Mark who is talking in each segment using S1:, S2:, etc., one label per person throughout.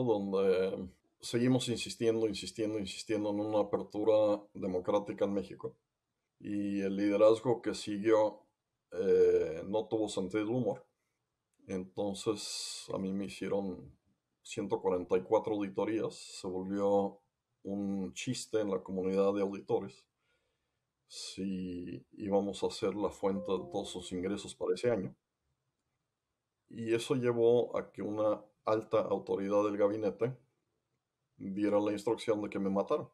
S1: donde seguimos insistiendo, insistiendo, insistiendo en una apertura democrática en México. Y el liderazgo que siguió eh, no tuvo sentido humor. Entonces a mí me hicieron 144 auditorías, se volvió un chiste en la comunidad de auditores si íbamos a hacer la fuente de todos sus ingresos para ese año. Y eso llevó a que una alta autoridad del gabinete dieron la instrucción de que me mataran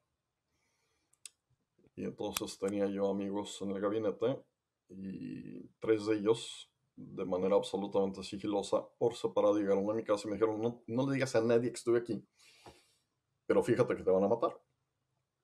S1: Y entonces tenía yo amigos en el gabinete y tres de ellos, de manera absolutamente sigilosa, por separado llegaron a mi casa y me dijeron, no, no le digas a nadie que estuve aquí, pero fíjate que te van a matar.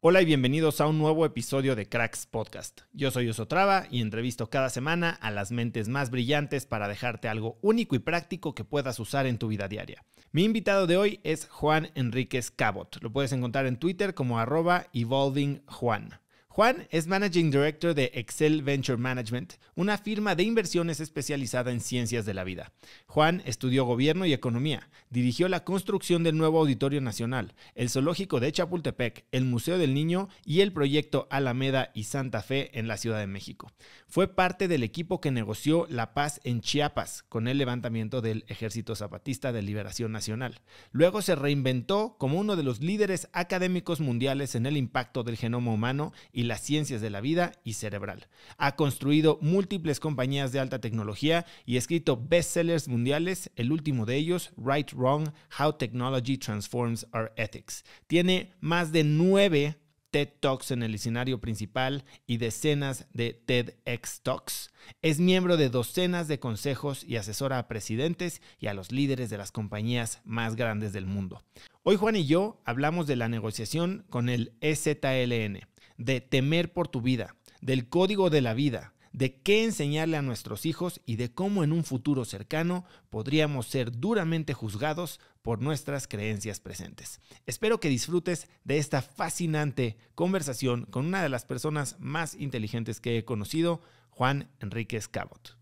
S2: Hola y bienvenidos a un nuevo episodio de Cracks Podcast. Yo soy Osotrava y entrevisto cada semana a las mentes más brillantes para dejarte algo único y práctico que puedas usar en tu vida diaria. Mi invitado de hoy es Juan Enríquez Cabot. Lo puedes encontrar en Twitter como arroba evolvingjuan. Juan es Managing Director de Excel Venture Management, una firma de inversiones especializada en ciencias de la vida. Juan estudió gobierno y economía, dirigió la construcción del nuevo Auditorio Nacional, el Zoológico de Chapultepec, el Museo del Niño y el proyecto Alameda y Santa Fe en la Ciudad de México. Fue parte del equipo que negoció la paz en Chiapas con el levantamiento del Ejército Zapatista de Liberación Nacional. Luego se reinventó como uno de los líderes académicos mundiales en el impacto del genoma humano y las ciencias de la vida y cerebral. Ha construido múltiples compañías de alta tecnología y escrito bestsellers mundiales, el último de ellos, Right Wrong, How Technology Transforms Our Ethics. Tiene más de nueve TED Talks en el escenario principal y decenas de TEDx Talks. Es miembro de docenas de consejos y asesora a presidentes y a los líderes de las compañías más grandes del mundo. Hoy Juan y yo hablamos de la negociación con el EZLN de temer por tu vida, del código de la vida, de qué enseñarle a nuestros hijos y de cómo en un futuro cercano podríamos ser duramente juzgados por nuestras creencias presentes. Espero que disfrutes de esta fascinante conversación con una de las personas más inteligentes que he conocido, Juan Enríquez Cabot.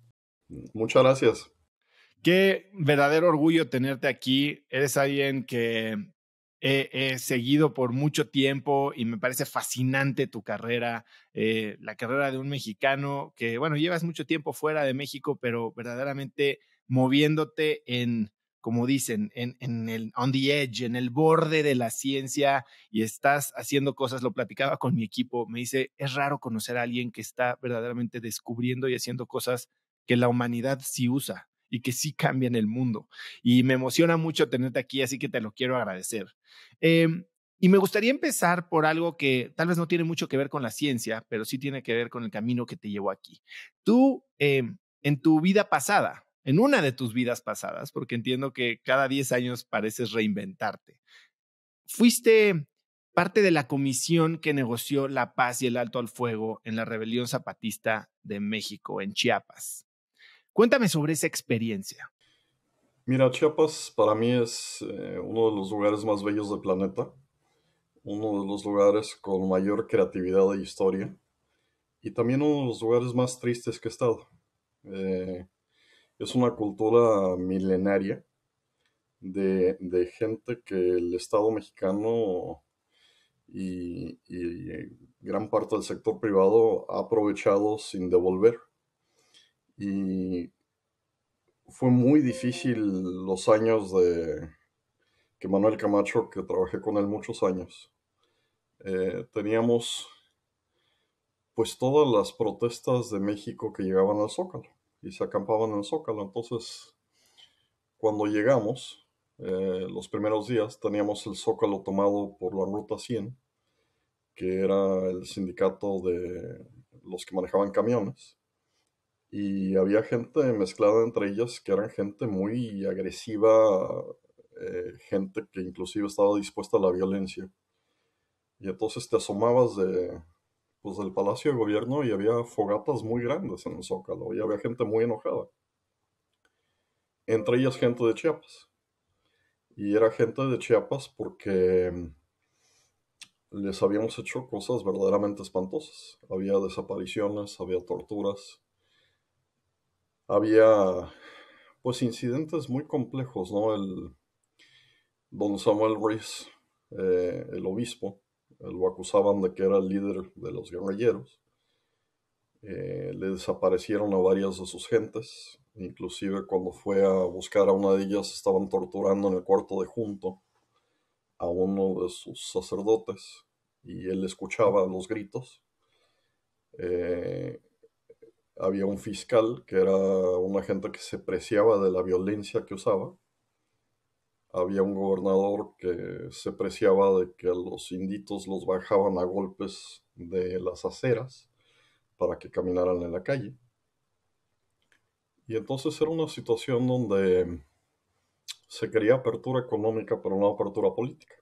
S2: Muchas gracias. Qué verdadero orgullo tenerte aquí. Eres alguien que he, seguido por mucho tiempo y me parece fascinante tu carrera, eh, la carrera de un mexicano que, bueno, llevas mucho tiempo fuera de México, pero verdaderamente moviéndote en, como dicen, en, en, el on the edge, en el borde de la ciencia y estás haciendo cosas. Lo platicaba con mi equipo, me dice, es raro conocer a alguien que está verdaderamente descubriendo y haciendo cosas que la humanidad sí usa y que sí cambian el mundo. Y me emociona mucho tenerte aquí, así que te lo quiero agradecer. Em, y me gustaría empezar por algo que tal vez no tiene mucho que ver con la ciencia, pero sí tiene que ver con el camino que te llevó aquí. Tú, em, en tu vida pasada, en una de tus vidas pasadas, porque entiendo que cada 10 años pareces reinventarte. Fuiste parte de la comisión que negoció la paz y el alto al fuego en la rebelión zapatista de México, en Chiapas. Cuéntame
S1: sobre esa experiencia. Mira, Chiapas para mí es eh, uno de los lugares más bellos del planeta, uno de los lugares con mayor creatividad e historia, y también uno de los lugares más tristes que he estado. Eh, es una cultura milenaria de, gente que el Estado mexicano y gran parte del sector privado ha aprovechado sin devolver y fue muy difícil los años de que Manuel Camacho, que trabajé con él muchos años, eh, teníamos pues todas las protestas de México que llegaban al Zócalo y se acampaban en el Zócalo. Entonces, cuando llegamos, eh, los primeros días teníamos el Zócalo tomado por la Ruta 100, que era el sindicato de los que manejaban camiones y había gente mezclada entre ellas que eran gente muy agresiva, eh, gente que inclusive estaba dispuesta a la violencia. Y entonces te asomabas de, pues, del Palacio de Gobierno y había fogatas muy grandes en el Zócalo y había gente muy enojada. Entre ellas gente de Chiapas. Y era gente de Chiapas porque mm, les habíamos hecho cosas verdaderamente espantosas. Había desapariciones, había torturas, había pues incidentes muy complejos, ¿no? El don Samuel Ruiz, eh, el obispo, eh, lo acusaban de que era el líder de los guerrilleros. Eh, le desaparecieron a varias de sus gentes, inclusive cuando fue a buscar a una de ellas estaban torturando en el cuarto de junto a uno de sus sacerdotes y él escuchaba los gritos había un fiscal que era una gente que se preciaba de la violencia que usaba. Había un gobernador que se preciaba de que los inditos los bajaban a golpes de las aceras para que caminaran en la calle. Y entonces era una situación donde se quería apertura económica, pero no apertura política.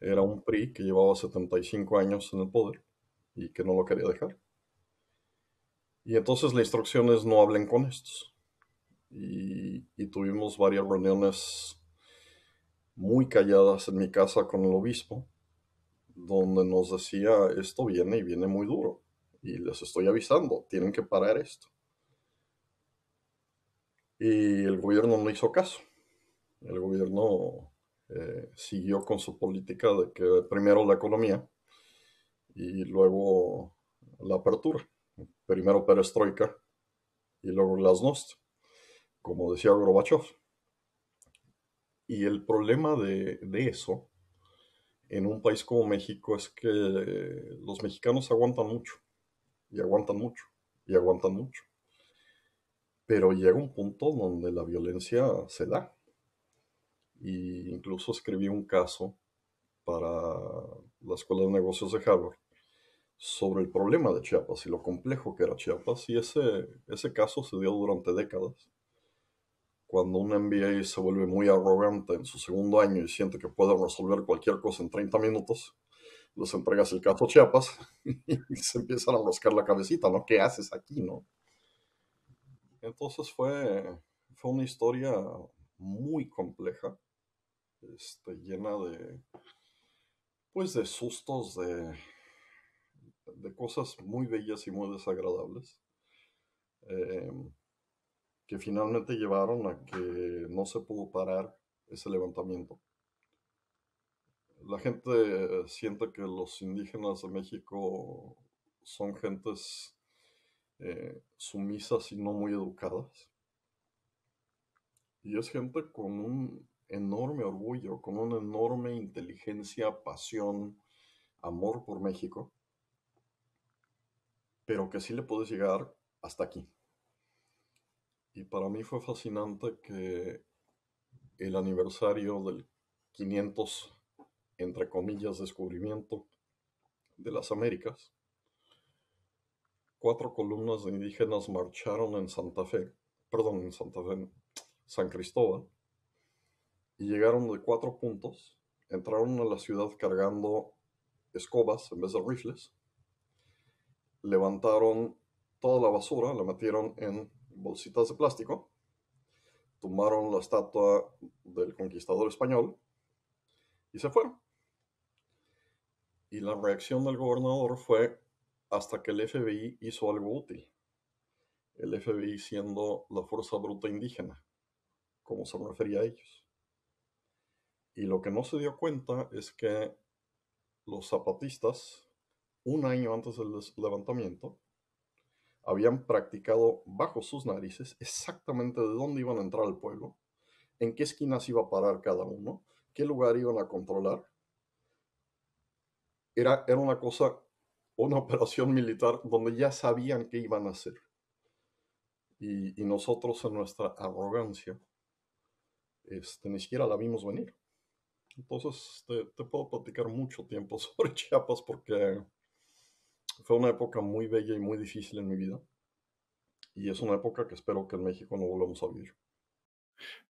S1: Era un PRI que llevaba 75 años en el poder y que no lo quería dejar. Y entonces la instrucción es no hablen con estos. Y, tuvimos varias reuniones muy calladas en mi casa con el obispo, donde nos decía, esto viene y viene muy duro. Y les estoy avisando, tienen que parar esto. Y el gobierno no hizo caso. El gobierno eh, siguió con su política de que primero la economía y luego la apertura primero perestroika y luego glasnost, como decía Gorbachev. Y el problema de, de eso en un país como México es que los mexicanos aguantan mucho, y aguantan mucho, y aguantan mucho. Pero llega un punto donde la violencia se da. Y incluso escribí un caso para la Escuela de Negocios de Harvard, sobre el problema de Chiapas y lo complejo que era Chiapas. Y ese, ese caso se dio durante décadas. Cuando un NBA se vuelve muy arrogante en su segundo año y siente que puede resolver cualquier cosa en 30 minutos, les entregas el caso a Chiapas y se empiezan a rascar la cabecita, ¿no? ¿Qué haces aquí, no? Entonces fue, fue una historia muy compleja, este, llena de, pues, de sustos, de de cosas muy bellas y muy desagradables, eh, que finalmente llevaron a que no se pudo parar ese levantamiento. La gente siente que los indígenas de México son gentes eh, sumisas y no muy educadas. Y es gente con un enorme orgullo, con una enorme inteligencia, pasión, amor por México, pero que sí le puedes llegar hasta aquí. Y para mí fue fascinante que el aniversario del 500, entre comillas, descubrimiento de las Américas, cuatro columnas de indígenas marcharon en Santa Fe, perdón, en Santa Fe, San Cristóbal, y llegaron de cuatro puntos, entraron a la ciudad cargando escobas en vez de rifles, levantaron toda la basura, la metieron en bolsitas de plástico, tomaron la estatua del conquistador español y se fueron. Y la reacción del gobernador fue hasta que el FBI hizo algo útil. El FBI siendo la fuerza bruta indígena, como se refería a ellos. Y lo que no se dio cuenta es que los zapatistas un año antes del levantamiento, habían practicado bajo sus narices exactamente de dónde iban a entrar al pueblo, en qué esquinas iba a parar cada uno, qué lugar iban a controlar. Era, era una cosa, una operación militar donde ya sabían qué iban a hacer. Y, nosotros en nuestra arrogancia, este, ni siquiera la vimos venir. Entonces, te, puedo platicar mucho tiempo sobre Chiapas porque fue una época muy bella y muy difícil en mi vida. Y es una época que espero que en México no volvamos a vivir.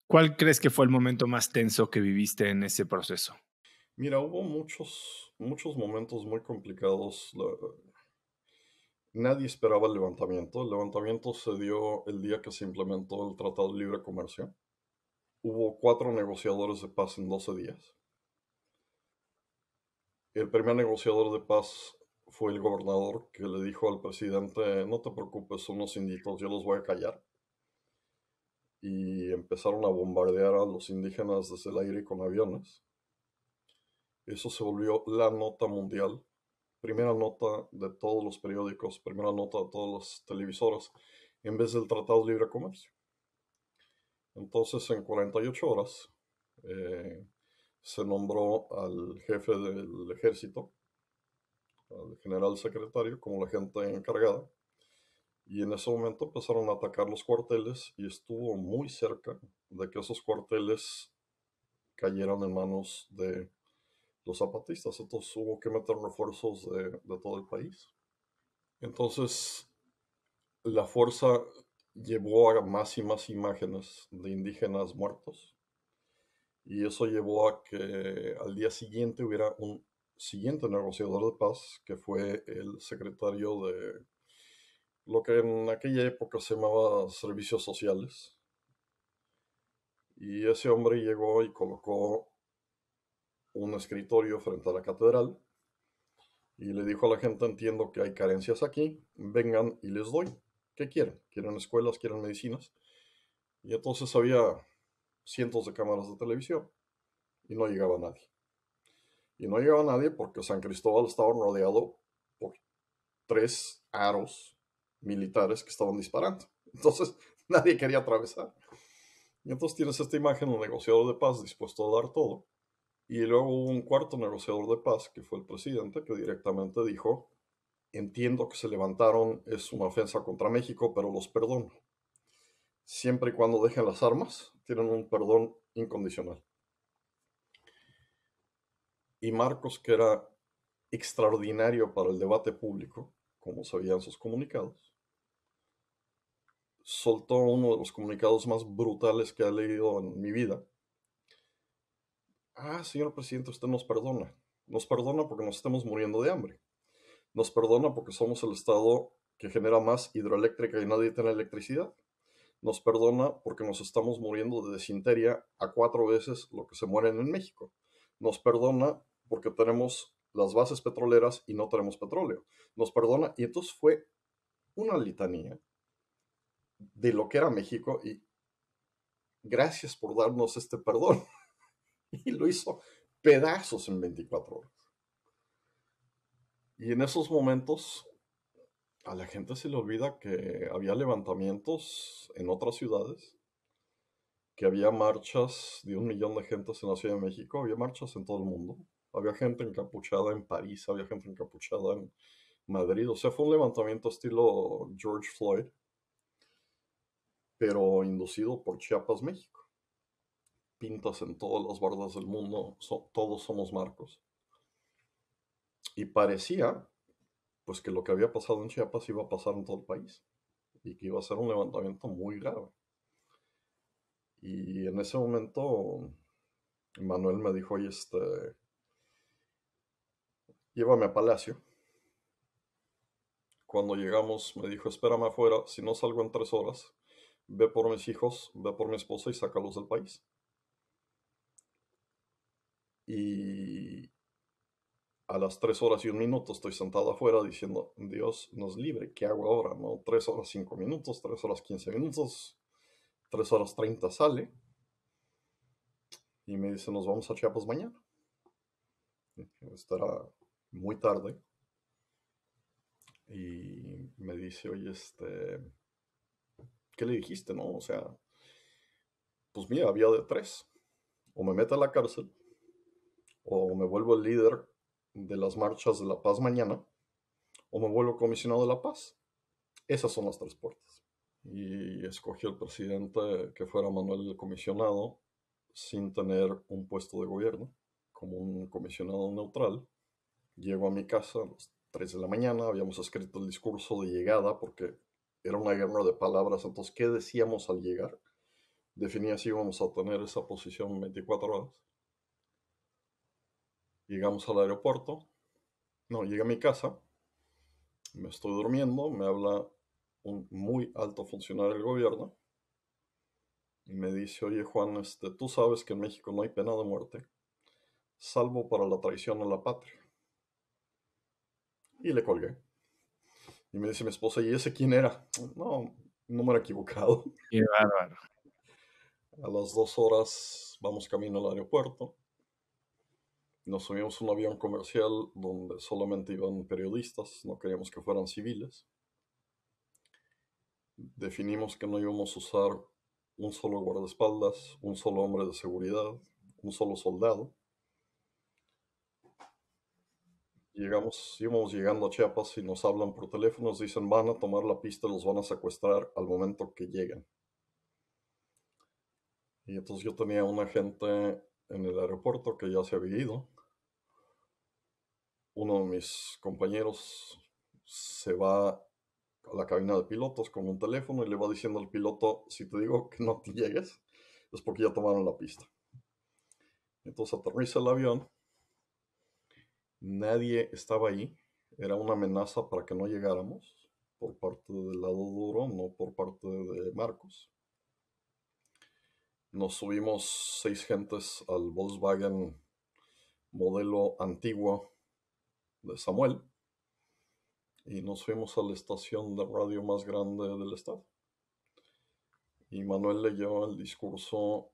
S2: ¿Cuál crees que fue el momento más tenso que viviste en ese
S1: proceso? Mira, hubo muchos, muchos momentos muy complicados. nadie esperaba el levantamiento. El levantamiento se dio el día que se implementó el Tratado de Libre Comercio. Hubo cuatro negociadores de paz en 12 días. El primer negociador de paz fue el gobernador que le dijo al presidente, no te preocupes, son los indígenas, yo los voy a callar. Y empezaron a bombardear a los indígenas desde el aire con aviones. Eso se volvió la nota mundial, primera nota de todos los periódicos, primera nota de todas las televisoras, en vez del Tratado de Libre Comercio. Entonces, en 48 horas, eh, se nombró al jefe del ejército, general secretario como la gente encargada. Y en ese momento empezaron a atacar los cuarteles y estuvo muy cerca de que esos cuarteles cayeran en manos de los zapatistas. Entonces hubo que meter refuerzos de todo el país. Entonces la fuerza llevó a más y más imágenes de indígenas muertos. Y eso llevó a que al día siguiente hubiera un siguiente negociador de paz, que fue el secretario de lo que en aquella época se llamaba servicios sociales. Y ese hombre llegó y colocó un escritorio frente a la catedral y le dijo a la gente, entiendo que hay carencias aquí, vengan y les doy. ¿Qué quieren? ¿Quieren escuelas? ¿Quieren medicinas? Y entonces había cientos de cámaras de televisión y no llegaba nadie y no llegaba nadie porque San Cristóbal estaba rodeado por tres aros militares que estaban disparando. Entonces nadie quería atravesar. Y entonces tienes esta imagen un negociador de paz dispuesto a dar todo. Y luego hubo un cuarto negociador de paz, que fue el presidente, que directamente dijo, entiendo que se levantaron, es una ofensa contra México, pero los perdono. Siempre y cuando dejen las armas, tienen un perdón incondicional y Marcos, que era extraordinario para el debate público, como sabían sus comunicados, soltó uno de los comunicados más brutales que he leído en mi vida. Ah, señor presidente, usted nos perdona. Nos perdona porque nos estamos muriendo de hambre. Nos perdona porque somos el estado que genera más hidroeléctrica y nadie tiene electricidad. Nos perdona porque nos estamos muriendo de desinteria a cuatro veces lo que se mueren en México. Nos perdona porque tenemos las bases petroleras y no tenemos petróleo. Nos perdona. Y entonces fue una litanía de lo que era México y gracias por darnos este perdón. y lo hizo pedazos en 24 horas. Y en esos momentos a la gente se le olvida que había levantamientos en otras ciudades, que había marchas de un millón de gentes en la Ciudad de México, había marchas en todo el mundo había gente encapuchada en París, había gente encapuchada en Madrid, o sea, fue un levantamiento estilo George Floyd, pero inducido por Chiapas, México. Pintas en todas las bardas del mundo, todos somos marcos. Y parecía, pues, que lo que había pasado en Chiapas iba a pasar en todo el país y que iba a ser un levantamiento muy grave. Y en ese momento, Manuel me dijo, oye, este, Llévame a palacio. Cuando llegamos, me dijo, espérame afuera, si no salgo en tres horas, ve por mis hijos, ve por mi esposa y sácalos del país. Y a las tres horas y un minuto estoy sentado afuera diciendo, Dios nos libre, ¿qué hago ahora? No, tres horas cinco minutos, tres horas quince minutos, tres horas treinta sale. Y me dice, nos vamos a Chiapas mañana. Estará muy tarde y me dice, oye, este, ¿qué le dijiste, no? O sea, pues mira, había de tres. O me meto a la cárcel, o me vuelvo el líder de las marchas de la paz mañana, o me vuelvo comisionado de la paz. Esas son las tres puertas. Y escogió el presidente que fuera Manuel el comisionado sin tener un puesto de gobierno, como un comisionado neutral Llego a mi casa a las 3 de la mañana, habíamos escrito el discurso de llegada porque era una guerra de palabras, entonces, ¿qué decíamos al llegar? Definía si íbamos a tener esa posición 24 horas. Llegamos al aeropuerto, no, llegué a mi casa, me estoy durmiendo, me habla un muy alto funcionario del gobierno y me dice, oye Juan, este, tú sabes que en México no hay pena de muerte, salvo para la traición a la patria. Y le colgué. Y me dice mi esposa, ¿y ese quién era? No, no me Qué equivocado. A las dos horas vamos camino al aeropuerto. Nos subimos a un avión comercial donde solamente iban periodistas, no queríamos que fueran civiles. Definimos que no íbamos a usar un solo guardaespaldas, un solo hombre de seguridad, un solo soldado. Llegamos, íbamos llegando a Chiapas y nos hablan por teléfono, nos dicen van a tomar la pista, los van a secuestrar al momento que lleguen. Y entonces yo tenía un agente en el aeropuerto que ya se había ido. Uno de mis compañeros se va a la cabina de pilotos con un teléfono y le va diciendo al piloto, si te digo que no te llegues, es porque ya tomaron la pista. Entonces aterriza el avión nadie estaba ahí, era una amenaza para que no llegáramos por parte del lado duro, no por parte de Marcos. Nos subimos seis gentes al Volkswagen modelo antiguo de Samuel y nos fuimos a la estación de radio más grande del estado. Y Manuel leyó el discurso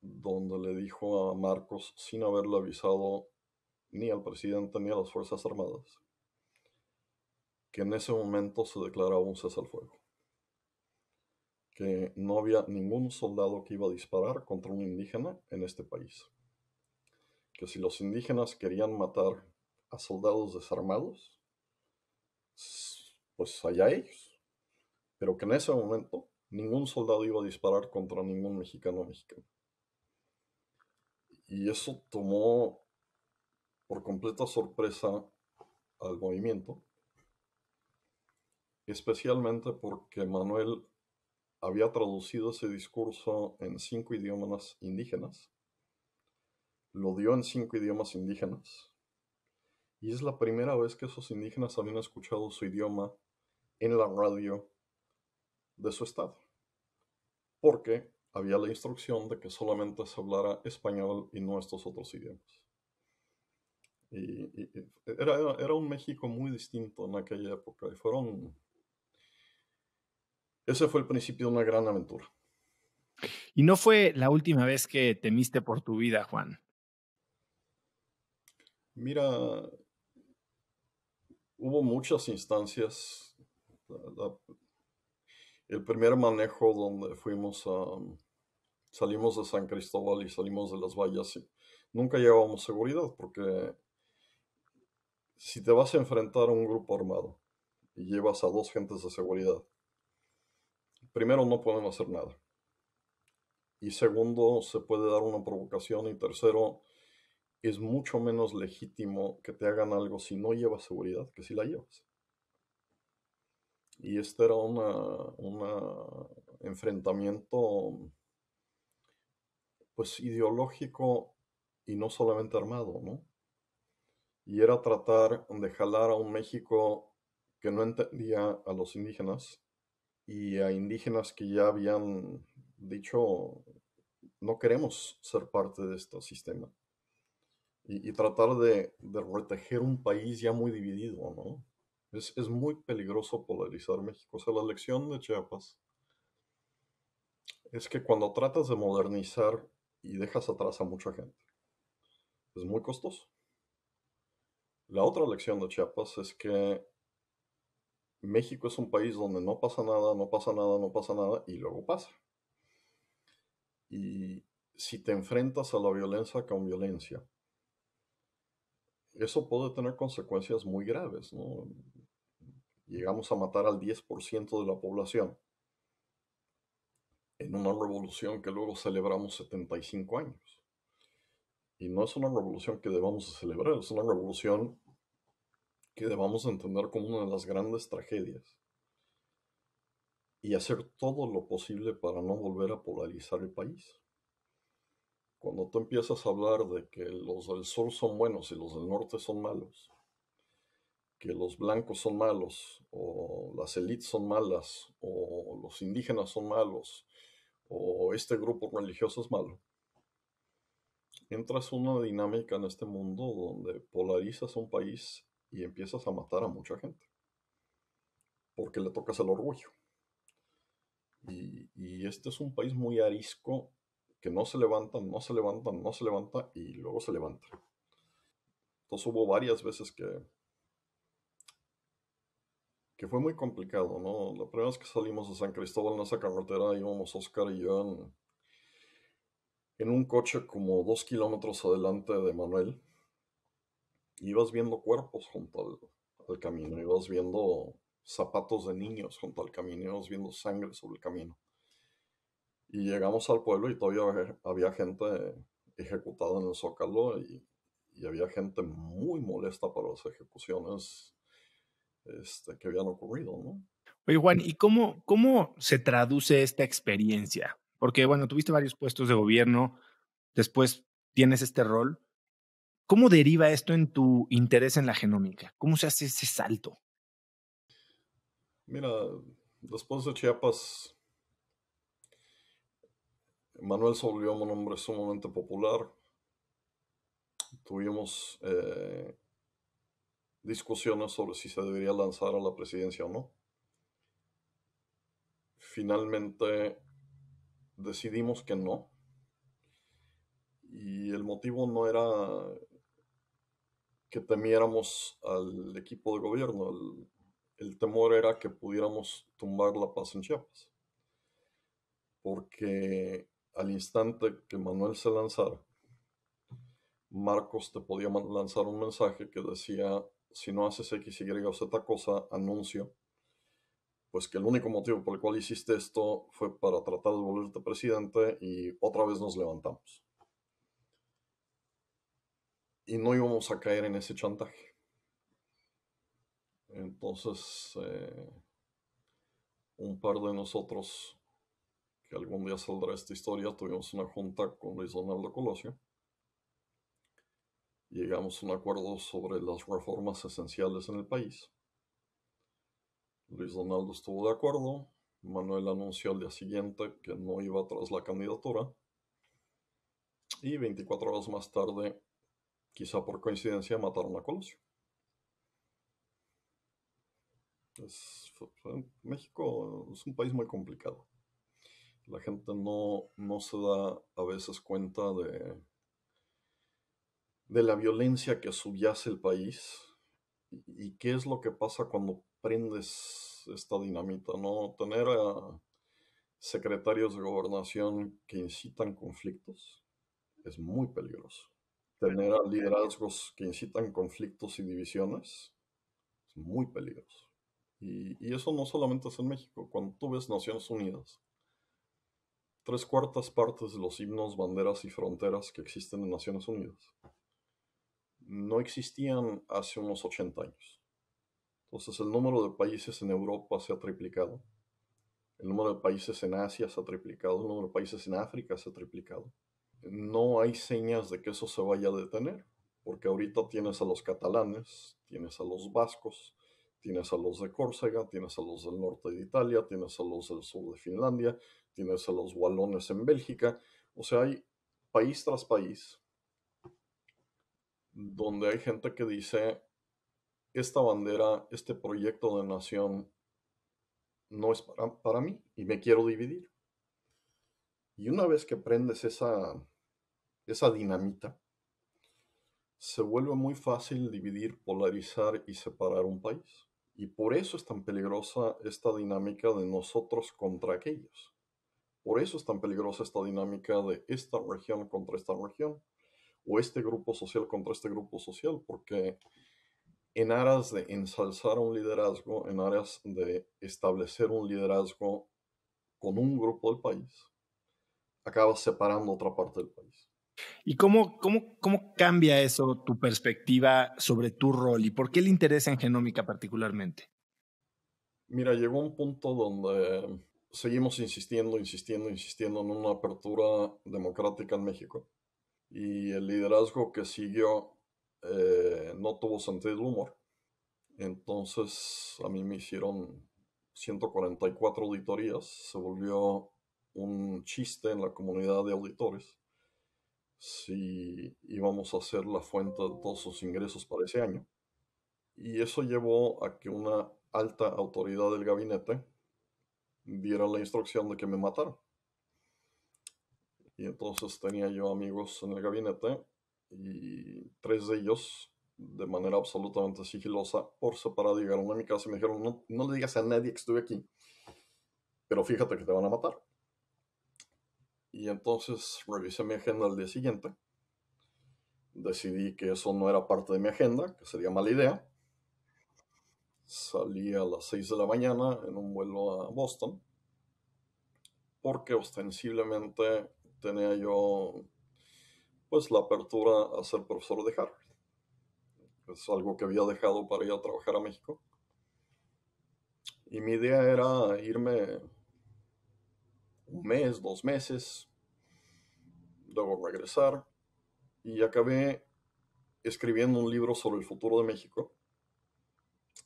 S1: donde le dijo a Marcos, sin haberle avisado, ni al presidente ni a las Fuerzas Armadas, que en ese momento se declaraba un cese al fuego, que no había ningún soldado que iba a disparar contra un indígena en este país, que si los indígenas querían matar a soldados desarmados, pues allá ellos, pero que en ese momento ningún soldado iba a disparar contra ningún mexicano mexicano. Y eso tomó por completa sorpresa al movimiento, especialmente porque Manuel había traducido ese discurso en cinco idiomas indígenas, lo dio en cinco idiomas indígenas, y es la primera vez que esos indígenas habían escuchado su idioma en la radio de su estado, porque había la instrucción de que solamente se hablara español y no estos otros idiomas. Y, era, era, un México muy distinto en aquella época. Y fueron. Ese fue el principio de una gran aventura.
S2: Y no fue la última vez que temiste por tu vida, Juan.
S1: Mira, hubo muchas instancias. el primer manejo donde fuimos a. Salimos de San Cristóbal y salimos de las vallas nunca llevábamos seguridad porque si te vas a enfrentar a un grupo armado y llevas a dos gentes de seguridad, primero no pueden hacer nada. Y segundo, se puede dar una provocación. Y tercero, es mucho menos legítimo que te hagan algo si no llevas seguridad que si la llevas. Y este era un enfrentamiento pues ideológico y no solamente armado, ¿no? y era tratar de jalar a un México que no entendía a los indígenas y a indígenas que ya habían dicho no queremos ser parte de este sistema y, tratar de, proteger un país ya muy dividido, ¿no? Es, muy peligroso polarizar México. O sea, la lección de Chiapas es que cuando tratas de modernizar y dejas atrás a mucha gente, es muy costoso. La otra lección de Chiapas es que México es un país donde no pasa nada, no pasa nada, no pasa nada y luego pasa. Y si te enfrentas a la violencia con violencia, eso puede tener consecuencias muy graves. Llegamos a matar al 10% de la población en una revolución que luego celebramos 75 años. Y no es una revolución que debamos celebrar, es una revolución que debamos entender como una de las grandes tragedias. Y hacer todo lo posible para no volver a polarizar el país. Cuando tú empiezas a hablar de que los del sur son buenos y los del norte son malos, que los blancos son malos, o las élites son malas, o los indígenas son malos, o este grupo religioso es malo, entras a una dinámica en este mundo donde polarizas un país y empiezas a matar a mucha gente. Porque le tocas el orgullo. Y, este es un país muy arisco que no se levanta, no se levanta, no se levanta y luego se levanta. Entonces hubo varias veces que, que fue muy complicado, ¿no? La primera vez que salimos de San Cristóbal en esa carretera íbamos Oscar y yo en un coche como dos kilómetros adelante de Manuel, ibas viendo cuerpos junto al, camino, ibas viendo zapatos de niños junto al camino, ibas viendo sangre sobre el camino. Y llegamos al pueblo y todavía había gente ejecutada en el zócalo y, había gente muy molesta por las ejecuciones este, que habían ocurrido,
S2: Oye, Juan, ¿y cómo, cómo se traduce esta experiencia? Porque, bueno, tuviste varios puestos de gobierno, después tienes este rol. ¿Cómo deriva esto en tu interés en la genómica? ¿Cómo se hace ese salto?
S1: Mira, después de Chiapas, Manuel se volvió un hombre sumamente popular. Tuvimos eh, discusiones sobre si se debería lanzar a la presidencia o no. Finalmente, decidimos que no. Y el motivo no era que temiéramos al equipo de gobierno, el, temor era que pudiéramos tumbar la paz en Chiapas. Porque al instante que Manuel se lanzara, Marcos te podía lanzar un mensaje que decía, si no haces X, Y o Z cosa, anuncio pues que el único motivo por el cual hiciste esto fue para tratar de volverte presidente y otra vez nos levantamos. Y no íbamos a caer en ese chantaje. Entonces, eh, un par de nosotros, que algún día saldrá esta historia, tuvimos una junta con Luis Donaldo Colosio. Llegamos a un acuerdo sobre las reformas esenciales en el país Luis Donaldo estuvo de acuerdo. Manuel anunció al día siguiente que no iba tras la candidatura. Y 24 horas más tarde, quizá por coincidencia, mataron a Colosio. México es un país muy complicado. La gente no, se da a veces cuenta de, de la violencia que subyace el país y qué es lo que pasa cuando prendes esta dinamita, ¿no? Tener a secretarios de gobernación que incitan conflictos es muy peligroso. Tener a liderazgos que incitan conflictos y divisiones es muy peligroso. Y, y eso no solamente es en México. Cuando tú ves Naciones Unidas, tres cuartas partes de los himnos, banderas y fronteras que existen en Naciones Unidas no existían hace unos 80 años. Entonces el número de países en Europa se ha triplicado, el número de países en Asia se ha triplicado, el número de países en África se ha triplicado. No hay señas de que eso se vaya a detener, porque ahorita tienes a los catalanes, tienes a los vascos, tienes a los de Córcega, tienes a los del norte de Italia, tienes a los del sur de Finlandia, tienes a los walones en Bélgica. O sea, hay país tras país donde hay gente que dice esta bandera, este proyecto de nación no es para, mí y me quiero dividir. Y una vez que prendes esa, esa dinamita, se vuelve muy fácil dividir, polarizar y separar un país. Y por eso es tan peligrosa esta dinámica de nosotros contra aquellos. Por eso es tan peligrosa esta dinámica de esta región contra esta región o este grupo social contra este grupo social, porque en aras de ensalzar un liderazgo, en aras de establecer un liderazgo con un grupo del país, acaba separando otra parte del país.
S2: ¿Y cómo, cómo, cómo cambia eso tu perspectiva sobre tu rol y por qué le interesa en genómica particularmente?
S1: Mira, llegó un punto donde seguimos insistiendo, insistiendo, insistiendo en una apertura democrática en México. Y el liderazgo que siguió eh, no tuvo sentido humor. Entonces a mí me hicieron 144 auditorías, se volvió un chiste en la comunidad de auditores si íbamos a hacer la fuente de todos sus ingresos para ese año. Y eso llevó a que una alta autoridad del gabinete diera la instrucción de que me mataran. Y entonces tenía yo amigos en el gabinete y tres de ellos de manera absolutamente sigilosa por separado llegaron a mi casa y me dijeron no, le digas a nadie que estuve aquí pero fíjate que te van a matar y entonces revisé mi agenda al día siguiente decidí que eso no era parte de mi agenda que sería mala idea salí a las 6 de la mañana en un vuelo a Boston porque ostensiblemente tenía yo pues la apertura a ser profesor de Harvard. Es algo que había dejado para ir a trabajar a México. Y mi idea era irme un mes, dos meses, luego regresar. Y acabé escribiendo un libro sobre el futuro de México.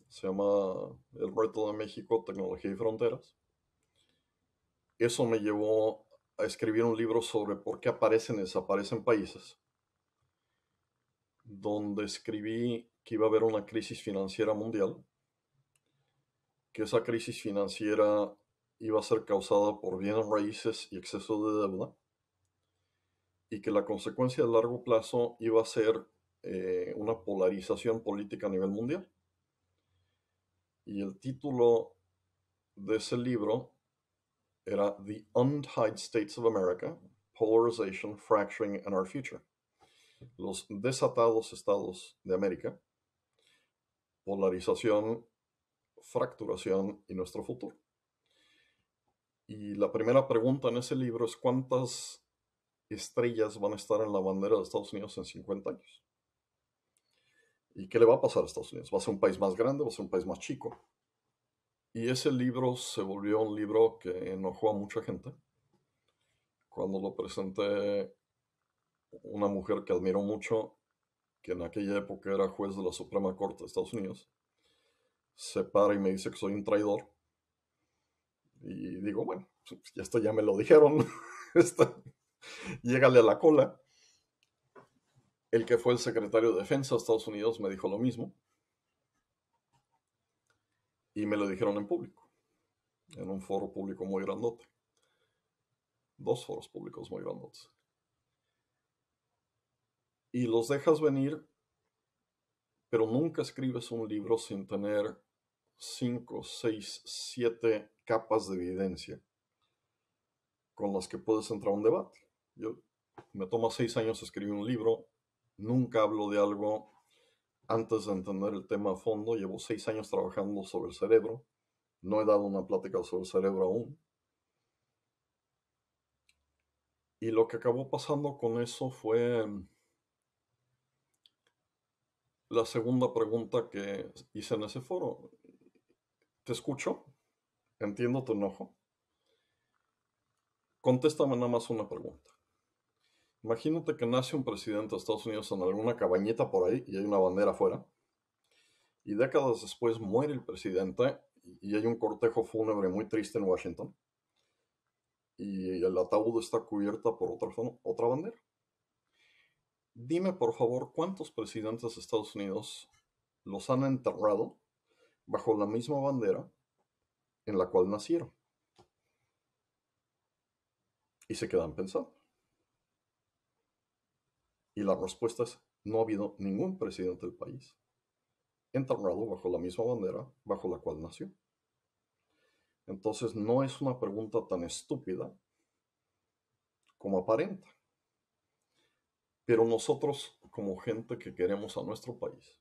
S1: Se llama El reto de México, tecnología y fronteras. Eso me llevó a a escribir un libro sobre por qué aparecen y desaparecen países, donde escribí que iba a haber una crisis financiera mundial, que esa crisis financiera iba a ser causada por bienes raíces y exceso de deuda, y que la consecuencia de largo plazo iba a ser eh, una polarización política a nivel mundial. Y el título de ese libro era The Untied States of America, Polarization, Fracturing and Our Future. Los desatados estados de América, polarización, fracturación y nuestro futuro. Y la primera pregunta en ese libro es cuántas estrellas van a estar en la bandera de Estados Unidos en 50 años. ¿Y qué le va a pasar a Estados Unidos? ¿Va a ser un país más grande? ¿Va a ser un país más chico? Y ese libro se volvió un libro que enojó a mucha gente. Cuando lo presenté, una mujer que admiro mucho, que en aquella época era juez de la Suprema Corte de Estados Unidos, se para y me dice que soy un traidor. Y digo, bueno, pues, ya esto ya me lo dijeron. Este, Llegale a la cola. El que fue el secretario de Defensa de Estados Unidos me dijo lo mismo. Y me lo dijeron en público, en un foro público muy grandote. Dos foros públicos muy grandotes. Y los dejas venir, pero nunca escribes un libro sin tener cinco, seis, siete capas de evidencia con las que puedes entrar a un debate. Yo, me toma seis años escribir un libro, nunca hablo de algo antes de entender el tema a fondo, llevo seis años trabajando sobre el cerebro. No he dado una plática sobre el cerebro aún. Y lo que acabó pasando con eso fue em, la segunda pregunta que hice en ese foro. Te escucho, entiendo tu enojo. Contéstame nada más una pregunta. Imagínate que nace un presidente de Estados Unidos en alguna cabañeta por ahí y hay una bandera afuera. Y décadas después muere el presidente y hay un cortejo fúnebre muy triste en Washington. Y el ataúd está cubierto por otra, otra bandera. Dime por favor cuántos presidentes de Estados Unidos los han enterrado bajo la misma bandera en la cual nacieron. Y se quedan pensando. Y la respuesta es, no ha habido ningún presidente del país enterrado bajo la misma bandera bajo la cual nació. Entonces no es una pregunta tan estúpida como aparenta. Pero nosotros, como gente que queremos a nuestro país,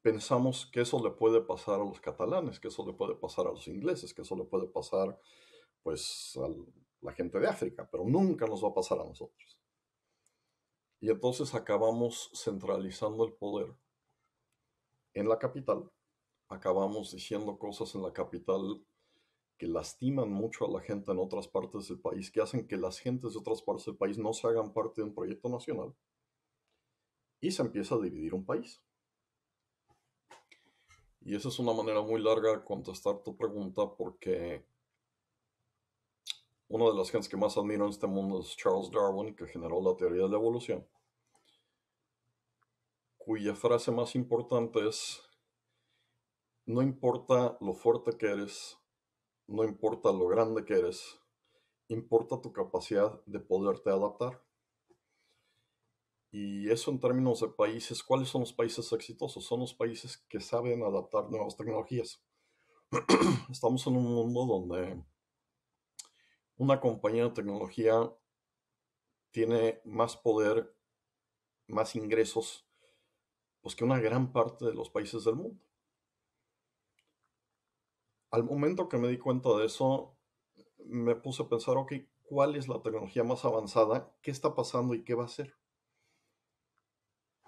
S1: pensamos que eso le puede pasar a los catalanes, que eso le puede pasar a los ingleses, que eso le puede pasar pues a la gente de África, pero nunca nos va a pasar a nosotros. Y entonces acabamos centralizando el poder en la capital, acabamos diciendo cosas en la capital que lastiman mucho a la gente en otras partes del país, que hacen que las gentes de otras partes del país no se hagan parte de un proyecto nacional, y se empieza a dividir un país. Y esa es una manera muy larga de contestar tu pregunta porque uno de las gentes que más admiro en este mundo es Charles Darwin, que generó la teoría de la evolución, cuya frase más importante es, no importa lo fuerte que eres, no importa lo grande que eres, importa tu capacidad de poderte adaptar. Y eso en términos de países, ¿cuáles son los países exitosos? Son los países que saben adaptar nuevas tecnologías. Estamos en un mundo donde una compañía de tecnología tiene más poder, más ingresos, pues que una gran parte de los países del mundo. Al momento que me di cuenta de eso, me puse a pensar, ok, ¿cuál es la tecnología más avanzada? ¿Qué está pasando y qué va a ser?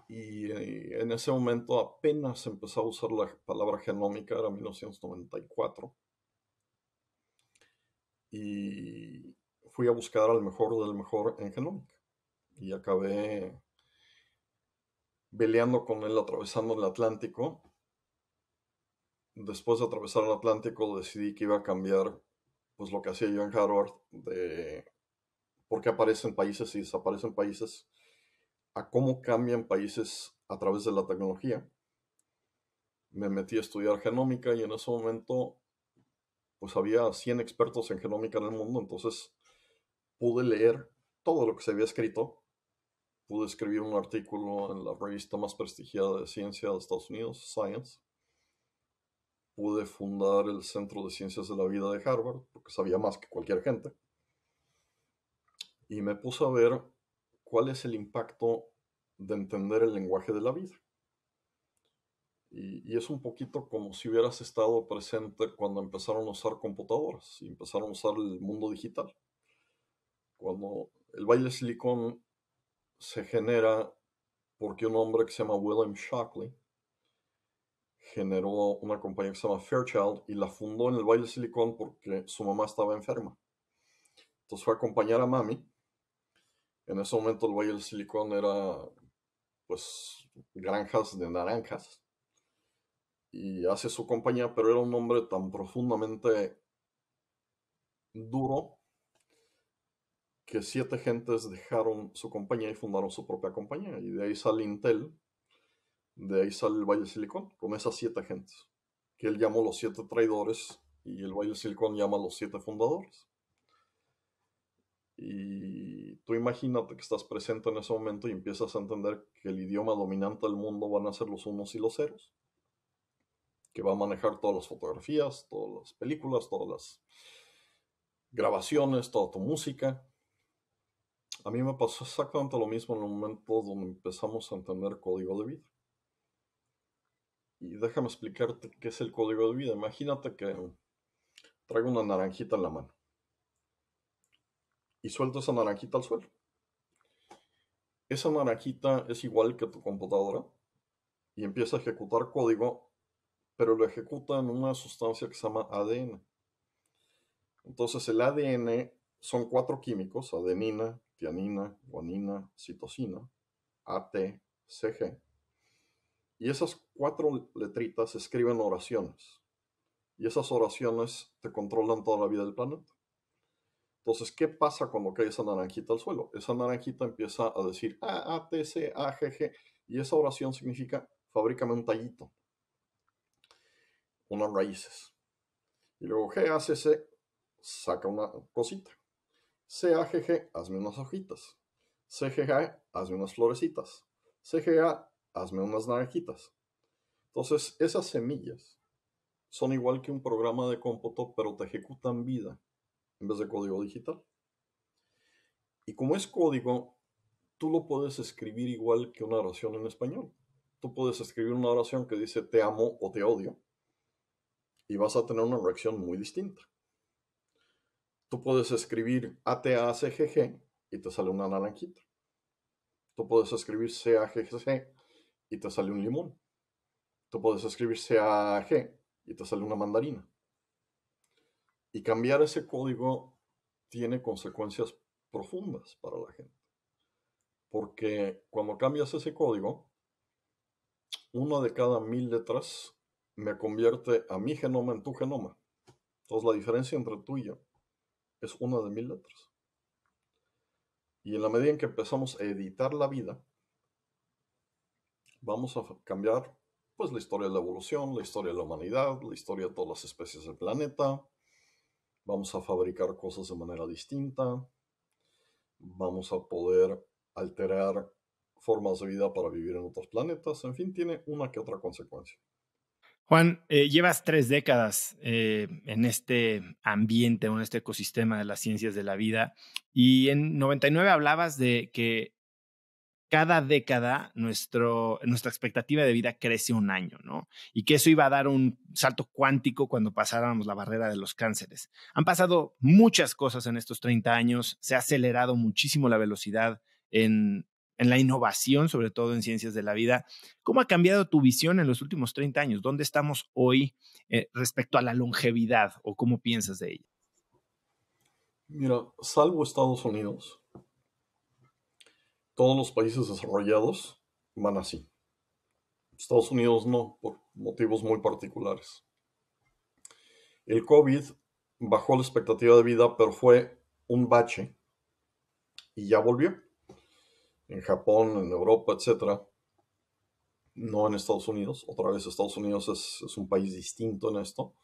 S1: Y eh, en ese momento apenas empezó a usar la palabra genómica, era 1994 y fui a buscar al mejor del mejor en Genómica. Y acabé peleando con él atravesando el Atlántico. Después de atravesar el Atlántico decidí que iba a cambiar pues lo que hacía yo en Harvard de por qué aparecen países y desaparecen países a cómo cambian países a través de la tecnología. Me metí a estudiar genómica y en ese momento pues había 100 expertos en genómica en el mundo, entonces pude leer todo lo que se había escrito. Pude escribir un artículo en la revista más prestigiada de ciencia de Estados Unidos, Science. Pude fundar el Centro de Ciencias de la Vida de Harvard, porque sabía más que cualquier gente. Y me puse a ver cuál es el impacto de entender el lenguaje de la vida. Y, es un poquito como si hubieras estado presente cuando empezaron a usar computadoras y empezaron a usar el mundo digital. Cuando el Valle Silicón se genera porque un hombre que se llama William Shockley generó una compañía que se llama Fairchild y la fundó en el Valle Silicón porque su mamá estaba enferma. Entonces fue a acompañar a mami. En ese momento el Valle de Silicón era pues granjas de naranjas y hace su compañía, pero era un hombre tan profundamente duro que siete gentes dejaron su compañía y fundaron su propia compañía. Y de ahí sale Intel, de ahí sale el Valle Silicon con esas siete gentes, que él llamó los siete traidores y el Valle Silicon llama los siete fundadores. Y tú imagínate que estás presente en ese momento y empiezas a entender que el idioma dominante del mundo van a ser los unos y los ceros que va a manejar todas las fotografías, todas las películas, todas las grabaciones, toda tu música. A mí me pasó exactamente lo mismo en el momento donde empezamos a entender código de vida. Y déjame explicarte qué es el código de vida. Imagínate que traigo una naranjita en la mano y suelto esa naranjita al suelo. Esa naranjita es igual que tu computadora y empieza a ejecutar código pero lo ejecuta en una sustancia que se llama ADN. Entonces el ADN son cuatro químicos, adenina, tianina, guanina, citosina, AT, CG. Y esas cuatro letritas escriben oraciones. Y esas oraciones te controlan toda la vida del planeta. Entonces, ¿qué pasa cuando cae esa naranjita al suelo? Esa naranjita empieza a decir A, A, T, C, A, G, G. Y esa oración significa, fabrícame un tallito unas raíces. Y luego GACC saca una cosita. CAGG, hazme unas hojitas. CGA, hazme unas florecitas. CGA, hazme unas naranjitas. Entonces, esas semillas son igual que un programa de cómputo, pero te ejecutan vida en vez de código digital. Y como es código, tú lo puedes escribir igual que una oración en español. Tú puedes escribir una oración que dice te amo o te odio y vas a tener una reacción muy distinta. Tú puedes escribir G y te sale una naranjita. Tú puedes escribir G y te sale un limón. Tú puedes escribir CAG y te sale una mandarina. Y cambiar ese código tiene consecuencias profundas para la gente. Porque cuando cambias ese código, una de cada mil letras me convierte a mi genoma en tu genoma. Entonces la diferencia entre tú y yo es una de mil letras. Y en la medida en que empezamos a editar la vida, vamos a cambiar pues la historia de la evolución, la historia de la humanidad, la historia de todas las especies del planeta. Vamos a fabricar cosas de manera distinta. Vamos a poder alterar formas de vida para vivir en otros planetas. En fin, tiene una que otra consecuencia.
S2: Juan, eh, llevas tres décadas eh, en este ambiente, en este ecosistema de las ciencias de la vida y en 99 hablabas de que cada década nuestra expectativa de vida crece un año, ¿no? Y que eso iba a dar un salto cuántico cuando pasáramos la barrera de los cánceres. Han pasado muchas cosas en estos 30 años, se ha acelerado muchísimo la velocidad en, en la innovación, sobre todo en ciencias de la vida. ¿Cómo ha cambiado tu visión en los últimos 30 años? ¿Dónde estamos hoy eh, respecto a la longevidad o cómo piensas de ella?
S1: Mira, salvo Estados Unidos, todos los países desarrollados van así. Estados Unidos no, por motivos muy particulares. El COVID bajó la expectativa de vida, pero fue un bache y ya volvió en Japón, en Europa, etc. no en Estados Unidos. Otra vez, Estados Unidos es, es, un país distinto en esto.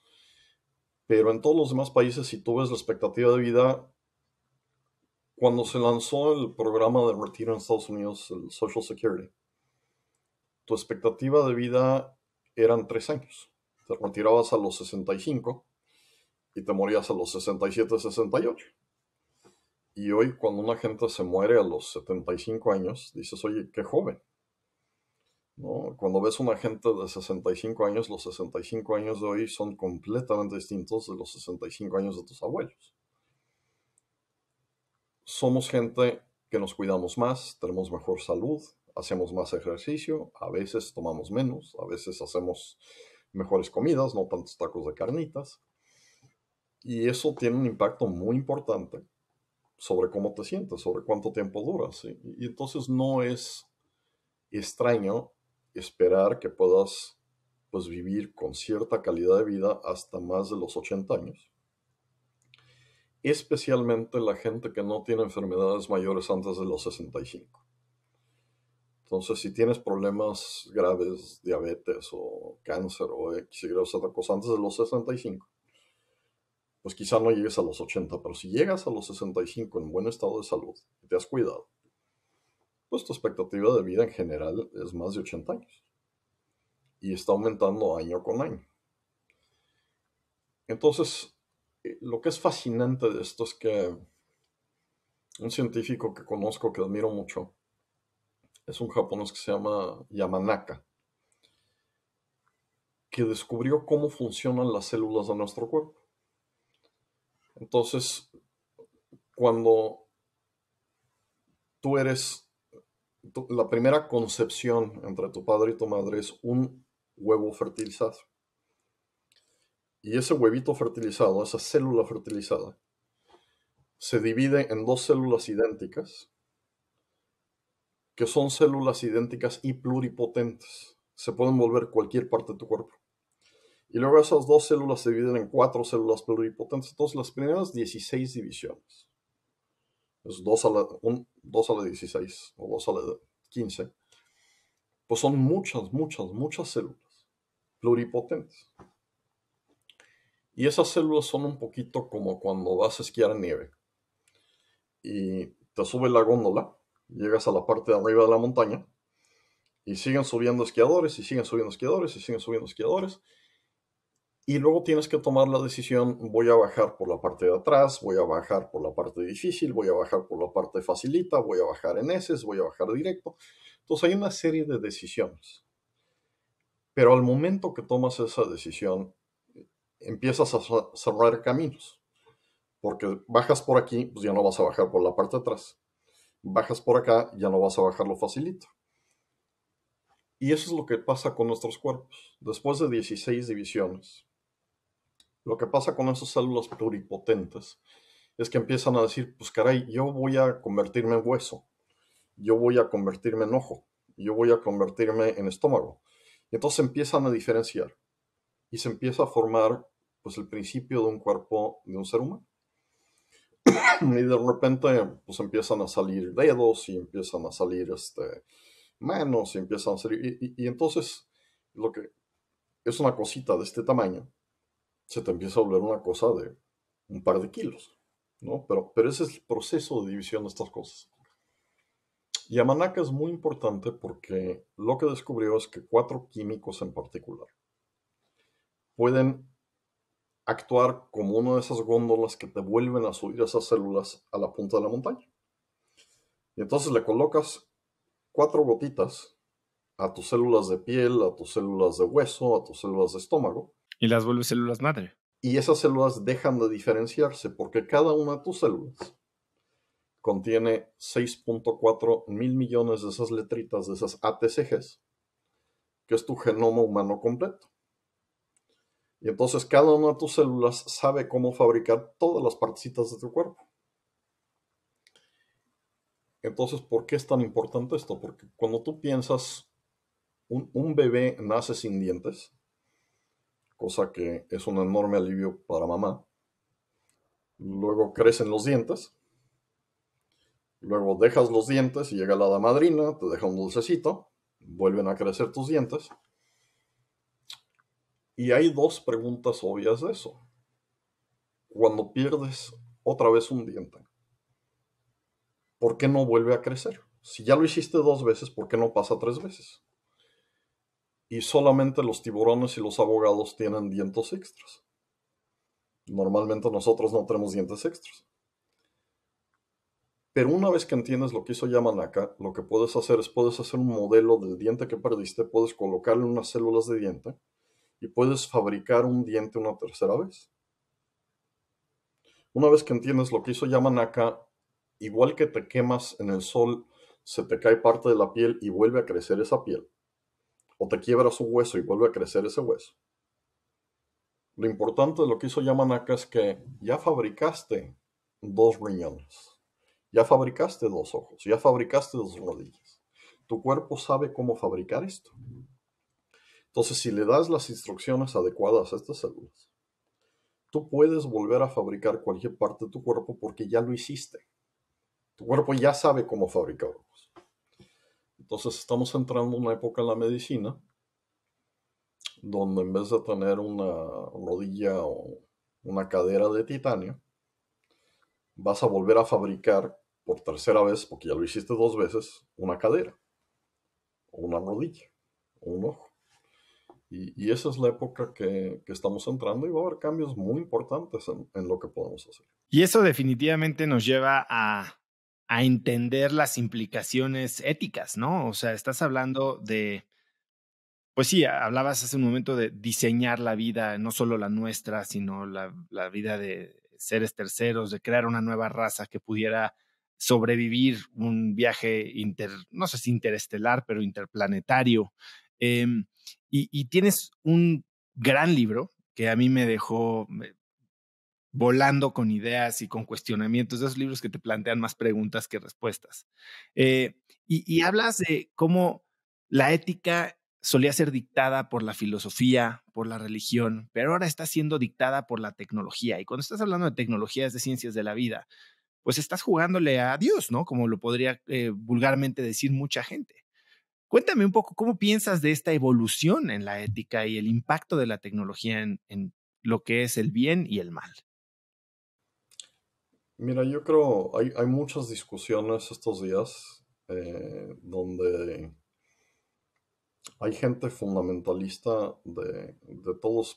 S1: Pero en todos los demás países, si tú ves la expectativa de vida, cuando se lanzó el programa de retiro en Estados Unidos, el Social Security, tu expectativa de vida eran tres años. Te retirabas a los 65 y te morías a los 67, 68. Y hoy cuando una gente se muere a los 75 años, dices, oye, qué joven. ¿No? Cuando ves una gente de 65 años, los 65 años de hoy son completamente distintos de los 65 años de tus abuelos. Somos gente que nos cuidamos más, tenemos mejor salud, hacemos más ejercicio, a veces tomamos menos, a veces hacemos mejores comidas, no tantos tacos de carnitas. Y eso tiene un impacto muy importante sobre cómo te sientes, sobre cuánto tiempo duras. Y entonces no es extraño esperar que puedas pues, vivir con cierta calidad de vida hasta más de los 80 años. Especialmente la gente que no tiene enfermedades mayores antes de los 65. Entonces, si tienes problemas graves, diabetes o cáncer o X, Y, o Z, antes de los 65, pues quizá no llegues a los 80, pero si llegas a los 65 en buen estado de salud y te has cuidado, pues tu expectativa de vida en general es más de 80 años. Y está aumentando año con año. Entonces, eh, lo que es fascinante de esto es que un científico que conozco, que admiro mucho, es un japonés que se llama Yamanaka, que descubrió cómo funcionan las células de nuestro cuerpo. Entonces, cuando tú eres, la primera concepción entre tu padre y tu madre es un huevo fertilizado. Y ese huevito fertilizado, esa célula fertilizada, se divide en dos células idénticas, que son células idénticas y pluripotentes. Se pueden volver cualquier parte de tu cuerpo. Y luego esas dos células se dividen en cuatro células pluripotentes. Entonces, las primeras 16 divisiones, es pues 2 a, la, a 16 o 2 a la 15, pues son muchas, muchas, muchas células pluripotentes. Y esas células son un poquito como cuando vas a esquiar en nieve y te sube la góndola, llegas a la parte de arriba de la montaña y siguen subiendo esquiadores y siguen subiendo esquiadores y siguen subiendo esquiadores y luego tienes que tomar la decisión, voy a bajar por la parte de atrás, voy a bajar por la parte difícil, voy a bajar por la parte facilita, voy a bajar en S, voy a bajar directo. Entonces hay una serie de decisiones. Pero al momento que tomas esa decisión, empiezas a cerrar caminos. Porque bajas por aquí, pues ya no vas a bajar por la parte de atrás. Bajas por acá, ya no vas a bajar lo facilito. Y eso es lo que pasa con nuestros cuerpos. Después de 16 divisiones, lo que pasa con esas células pluripotentes es que empiezan a decir, pues caray, yo voy a convertirme en hueso, yo voy a convertirme en ojo, yo voy a convertirme en estómago. Y entonces empiezan a diferenciar y se empieza a formar pues el principio de un cuerpo de un ser humano. y de repente pues empiezan a salir dedos y empiezan a salir este, manos y empiezan a salir... Y, y entonces lo que es una cosita de este tamaño se te empieza a volver una cosa de un par de kilos, ¿no? Pero, pero ese es el proceso de división de estas cosas. Y Amanaka es muy importante porque lo que descubrió es que cuatro químicos en particular pueden actuar como una de esas góndolas que te vuelven a subir esas células a la punta de la montaña. Y entonces le colocas cuatro gotitas a tus células de piel, a tus células de hueso, a tus células de estómago, y las vuelve células madre. Y esas células dejan de diferenciarse porque cada una de tus células contiene 6.4 mil millones de esas letritas, de esas ATCGs, que es tu genoma humano completo. Y entonces cada una de tus células sabe cómo fabricar todas las partecitas de tu cuerpo. Entonces, ¿por qué es tan importante esto? Porque cuando tú piensas, un, un bebé nace sin dientes, cosa que es un enorme alivio para mamá. Luego crecen los dientes. Luego dejas los dientes y llega la dama madrina, te deja un dulcecito, vuelven a crecer tus dientes. Y hay dos preguntas obvias de eso. Cuando pierdes otra vez un diente, ¿por qué no vuelve a crecer? Si ya lo hiciste dos veces, ¿por qué no pasa tres veces? y solamente los tiburones y los abogados tienen dientes extras. Normalmente nosotros no tenemos dientes extras. Pero una vez que entiendes lo que hizo Yamanaka, lo que puedes hacer es puedes hacer un modelo del diente que perdiste, puedes colocarle unas células de diente y puedes fabricar un diente una tercera vez. Una vez que entiendes lo que hizo Yamanaka, igual que te quemas en el sol, se te cae parte de la piel y vuelve a crecer esa piel o te quiebra su hueso y vuelve a crecer ese hueso. Lo importante de lo que hizo Yamanaka es que ya fabricaste dos riñones, ya fabricaste dos ojos, ya fabricaste dos rodillas. Tu cuerpo sabe cómo fabricar esto. Entonces, si le das las instrucciones adecuadas a estas células, tú puedes volver a fabricar cualquier parte de tu cuerpo porque ya lo hiciste. Tu cuerpo ya sabe cómo fabricarlo. Entonces estamos entrando en una época en la medicina donde en vez de tener una rodilla o una cadera de titanio, vas a volver a fabricar por tercera vez, porque ya lo hiciste dos veces, una cadera, una rodilla, un ojo. Y, esa es la época que, estamos entrando y va a haber cambios muy importantes en, lo que podemos hacer.
S2: Y eso definitivamente nos lleva a a entender las implicaciones éticas, ¿no? O sea, estás hablando de, pues sí, hablabas hace un momento de diseñar la vida, no solo la nuestra, sino la, vida de seres terceros, de crear una nueva raza que pudiera sobrevivir un viaje inter, no sé si interestelar, pero interplanetario. Em, y, tienes un gran libro que a mí me dejó, volando con ideas y con cuestionamientos, esos libros que te plantean más preguntas que respuestas. Eh, y, hablas de cómo la ética solía ser dictada por la filosofía, por la religión, pero ahora está siendo dictada por la tecnología. Y cuando estás hablando de tecnologías de ciencias de la vida, pues estás jugándole a Dios, ¿no? Como lo podría eh, vulgarmente decir mucha gente. Cuéntame un poco cómo piensas de esta evolución en la ética y el impacto de la tecnología en lo que es el bien y el mal.
S1: Mira, yo creo, hay, hay muchas discusiones estos días eh, donde hay gente fundamentalista de, de todos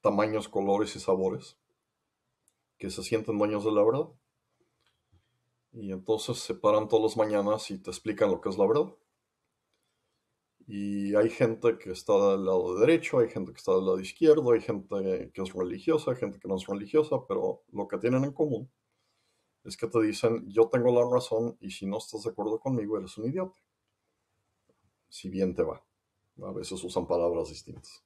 S1: tamaños, colores y sabores que se sienten dueños de la verdad. Y entonces se paran todas las mañanas y te explican lo que es la verdad. Y hay gente que está del lado derecho, hay gente que está del lado izquierdo, hay gente que es religiosa, hay gente que no es religiosa, pero lo que tienen en común es que te dicen, yo tengo la razón y si no estás de acuerdo conmigo, eres un idiota. Si bien te va. A veces usan palabras distintas.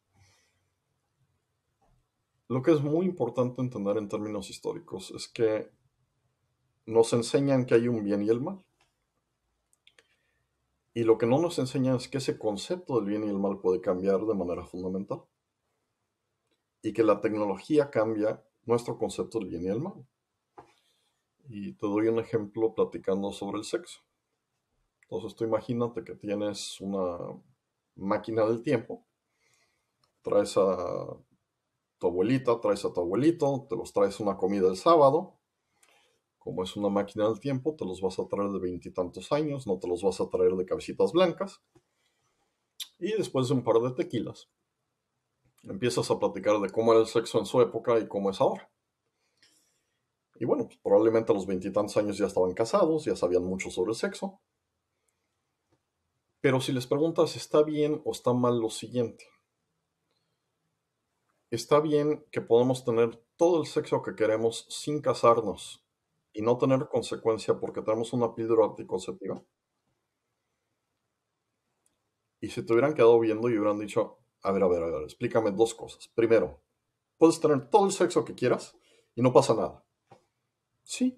S1: Lo que es muy importante entender en términos históricos es que nos enseñan que hay un bien y el mal. Y lo que no nos enseñan es que ese concepto del bien y el mal puede cambiar de manera fundamental. Y que la tecnología cambia nuestro concepto del bien y el mal. Y te doy un ejemplo platicando sobre el sexo. Entonces tú imagínate que tienes una máquina del tiempo, traes a tu abuelita, traes a tu abuelito, te los traes una comida el sábado. Como es una máquina del tiempo, te los vas a traer de veintitantos años, no te los vas a traer de cabecitas blancas. Y después de un par de tequilas, empiezas a platicar de cómo era el sexo en su época y cómo es ahora. Y bueno, pues, probablemente a los veintitantos años ya estaban casados, ya sabían mucho sobre el sexo. Pero si les preguntas, ¿está bien o está mal lo siguiente? Está bien que podamos tener todo el sexo que queremos sin casarnos y no tener consecuencia porque tenemos una píldora anticonceptiva. Y si te hubieran quedado viendo y hubieran dicho, a ver, a ver, a ver, explícame dos cosas. Primero, puedes tener todo el sexo que quieras y no pasa nada. Sí.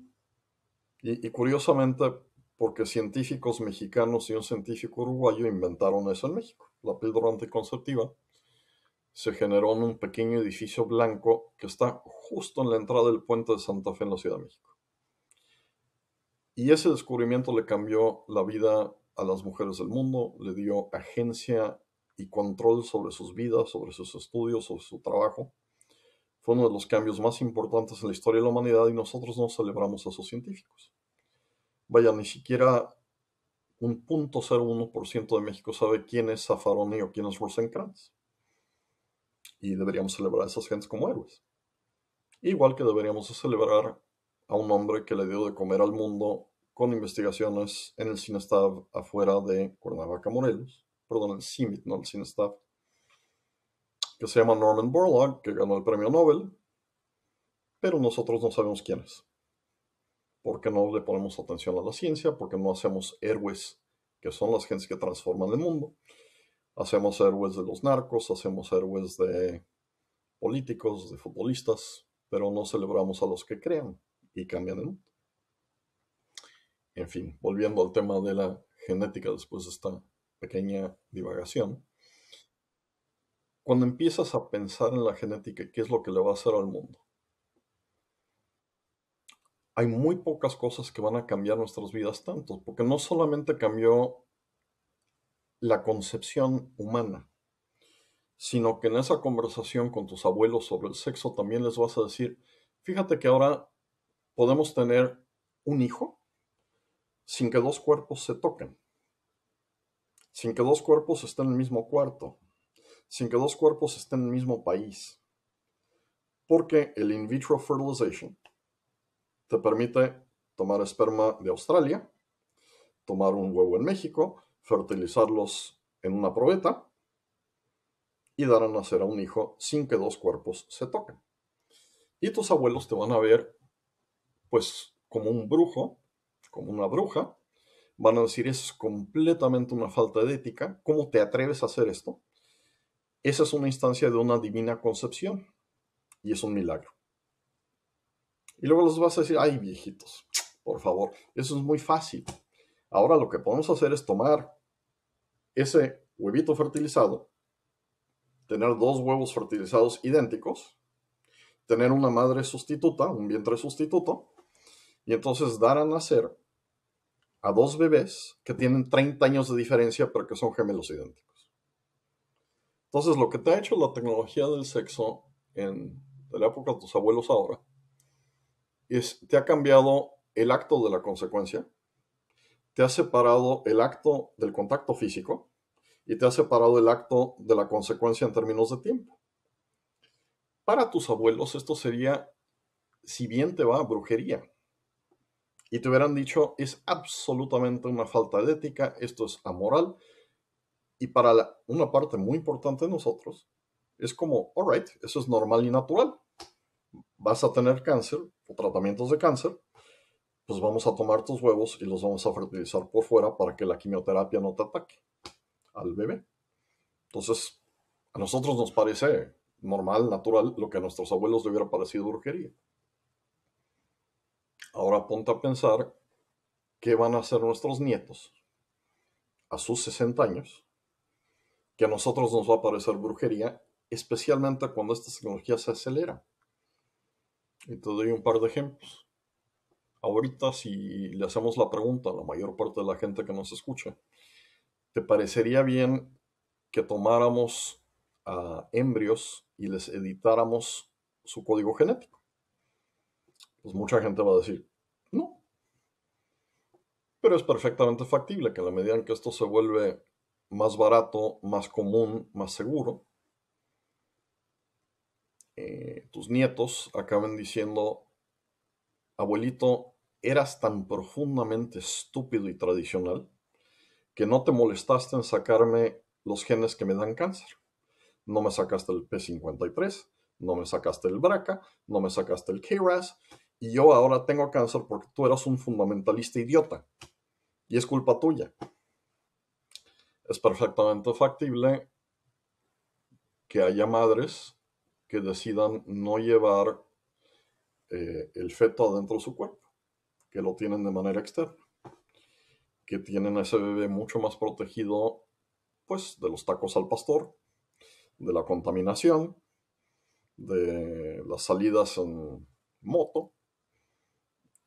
S1: Y, curiosamente, porque científicos mexicanos y un científico uruguayo inventaron eso en México. La píldora anticonceptiva se generó en un pequeño edificio blanco que está justo en la entrada del puente de Santa Fe en la Ciudad de México. Y ese descubrimiento le cambió la vida a las mujeres del mundo, le dio agencia y control sobre sus vidas, sobre sus estudios, sobre su trabajo. Fue uno de los cambios más importantes en la historia de la humanidad y nosotros no celebramos a esos científicos. Vaya, ni siquiera un 0.01% de México sabe quién es Zaffaroni o quién es Rosencrantz. Y deberíamos celebrar a esas gentes como héroes. Igual que deberíamos celebrar a un hombre que le dio de comer al mundo con investigaciones en el CINESTAB afuera de Cuernavaca, Morelos. Perdón, el CIMIT, no el CINESTAB que se llama Norman Borlaug, que ganó el premio Nobel, pero nosotros no sabemos quién es. Porque no le ponemos atención a la ciencia, porque no hacemos héroes, que son las gentes que transforman el mundo. Hacemos héroes de los narcos, hacemos héroes de políticos, de futbolistas, pero no celebramos a los que crean y cambian el mundo. En fin, volviendo al tema de la genética después de esta pequeña divagación cuando empiezas a pensar en la genética y qué es lo que le va a hacer al mundo, hay muy pocas cosas que van a cambiar nuestras vidas tanto, porque no solamente cambió la concepción humana, sino que en esa conversación con tus abuelos sobre el sexo también les vas a decir, fíjate que ahora podemos tener un hijo sin que dos cuerpos se toquen, sin que dos cuerpos estén en el mismo cuarto, sin que dos cuerpos estén en el mismo país. Porque el in vitro fertilization te permite tomar esperma de Australia, tomar un huevo en México, fertilizarlos en una probeta y dar a nacer a un hijo sin que dos cuerpos se toquen. Y tus abuelos te van a ver pues como un brujo, como una bruja, van a decir, es completamente una falta de ética, ¿cómo te atreves a hacer esto? Esa es una instancia de una divina concepción y es un milagro. Y luego los vas a decir, ay viejitos, por favor, eso es muy fácil. Ahora lo que podemos hacer es tomar ese huevito fertilizado, tener dos huevos fertilizados idénticos, tener una madre sustituta, un vientre sustituto, y entonces dar a nacer a dos bebés que tienen 30 años de diferencia pero que son gemelos idénticos. Entonces, lo que te ha hecho la tecnología del sexo en, la época de tus abuelos ahora, es, te ha cambiado el acto de la consecuencia, te ha separado el acto del contacto físico y te ha separado el acto de la consecuencia en términos de tiempo. Para tus abuelos esto sería, si bien te va, a brujería. Y te hubieran dicho, es absolutamente una falta de ética, esto es amoral, y para una parte muy importante de nosotros, es como, alright, eso es normal y natural. Vas a tener cáncer o tratamientos de cáncer, pues vamos a tomar tus huevos y los vamos a fertilizar por fuera para que la quimioterapia no te ataque al bebé. Entonces, a nosotros nos parece normal, natural, lo que a nuestros abuelos le hubiera parecido brujería. Ahora ponte a pensar qué van a hacer nuestros nietos a sus 60 años que a nosotros nos va a parecer brujería, especialmente cuando esta tecnología se acelera. Y te doy un par de ejemplos. Ahorita si le hacemos la pregunta a la mayor parte de la gente que nos escucha, ¿te parecería bien que tomáramos a embrios y les editáramos su código genético? Pues mucha gente va a decir, no. Pero es perfectamente factible que a la medida en que esto se vuelve más barato, más común, más seguro. Eh, tus nietos acaban diciendo, abuelito, eras tan profundamente estúpido y tradicional que no te molestaste en sacarme los genes que me dan cáncer. No me sacaste el P53, no me sacaste el BRCA, no me sacaste el KRAS, y yo ahora tengo cáncer porque tú eras un fundamentalista idiota. Y es culpa tuya es perfectamente factible que haya madres que decidan no llevar eh, el feto adentro de su cuerpo, que lo tienen de manera externa, que tienen a ese bebé mucho más protegido, pues, de los tacos al pastor, de la contaminación, de las salidas en moto,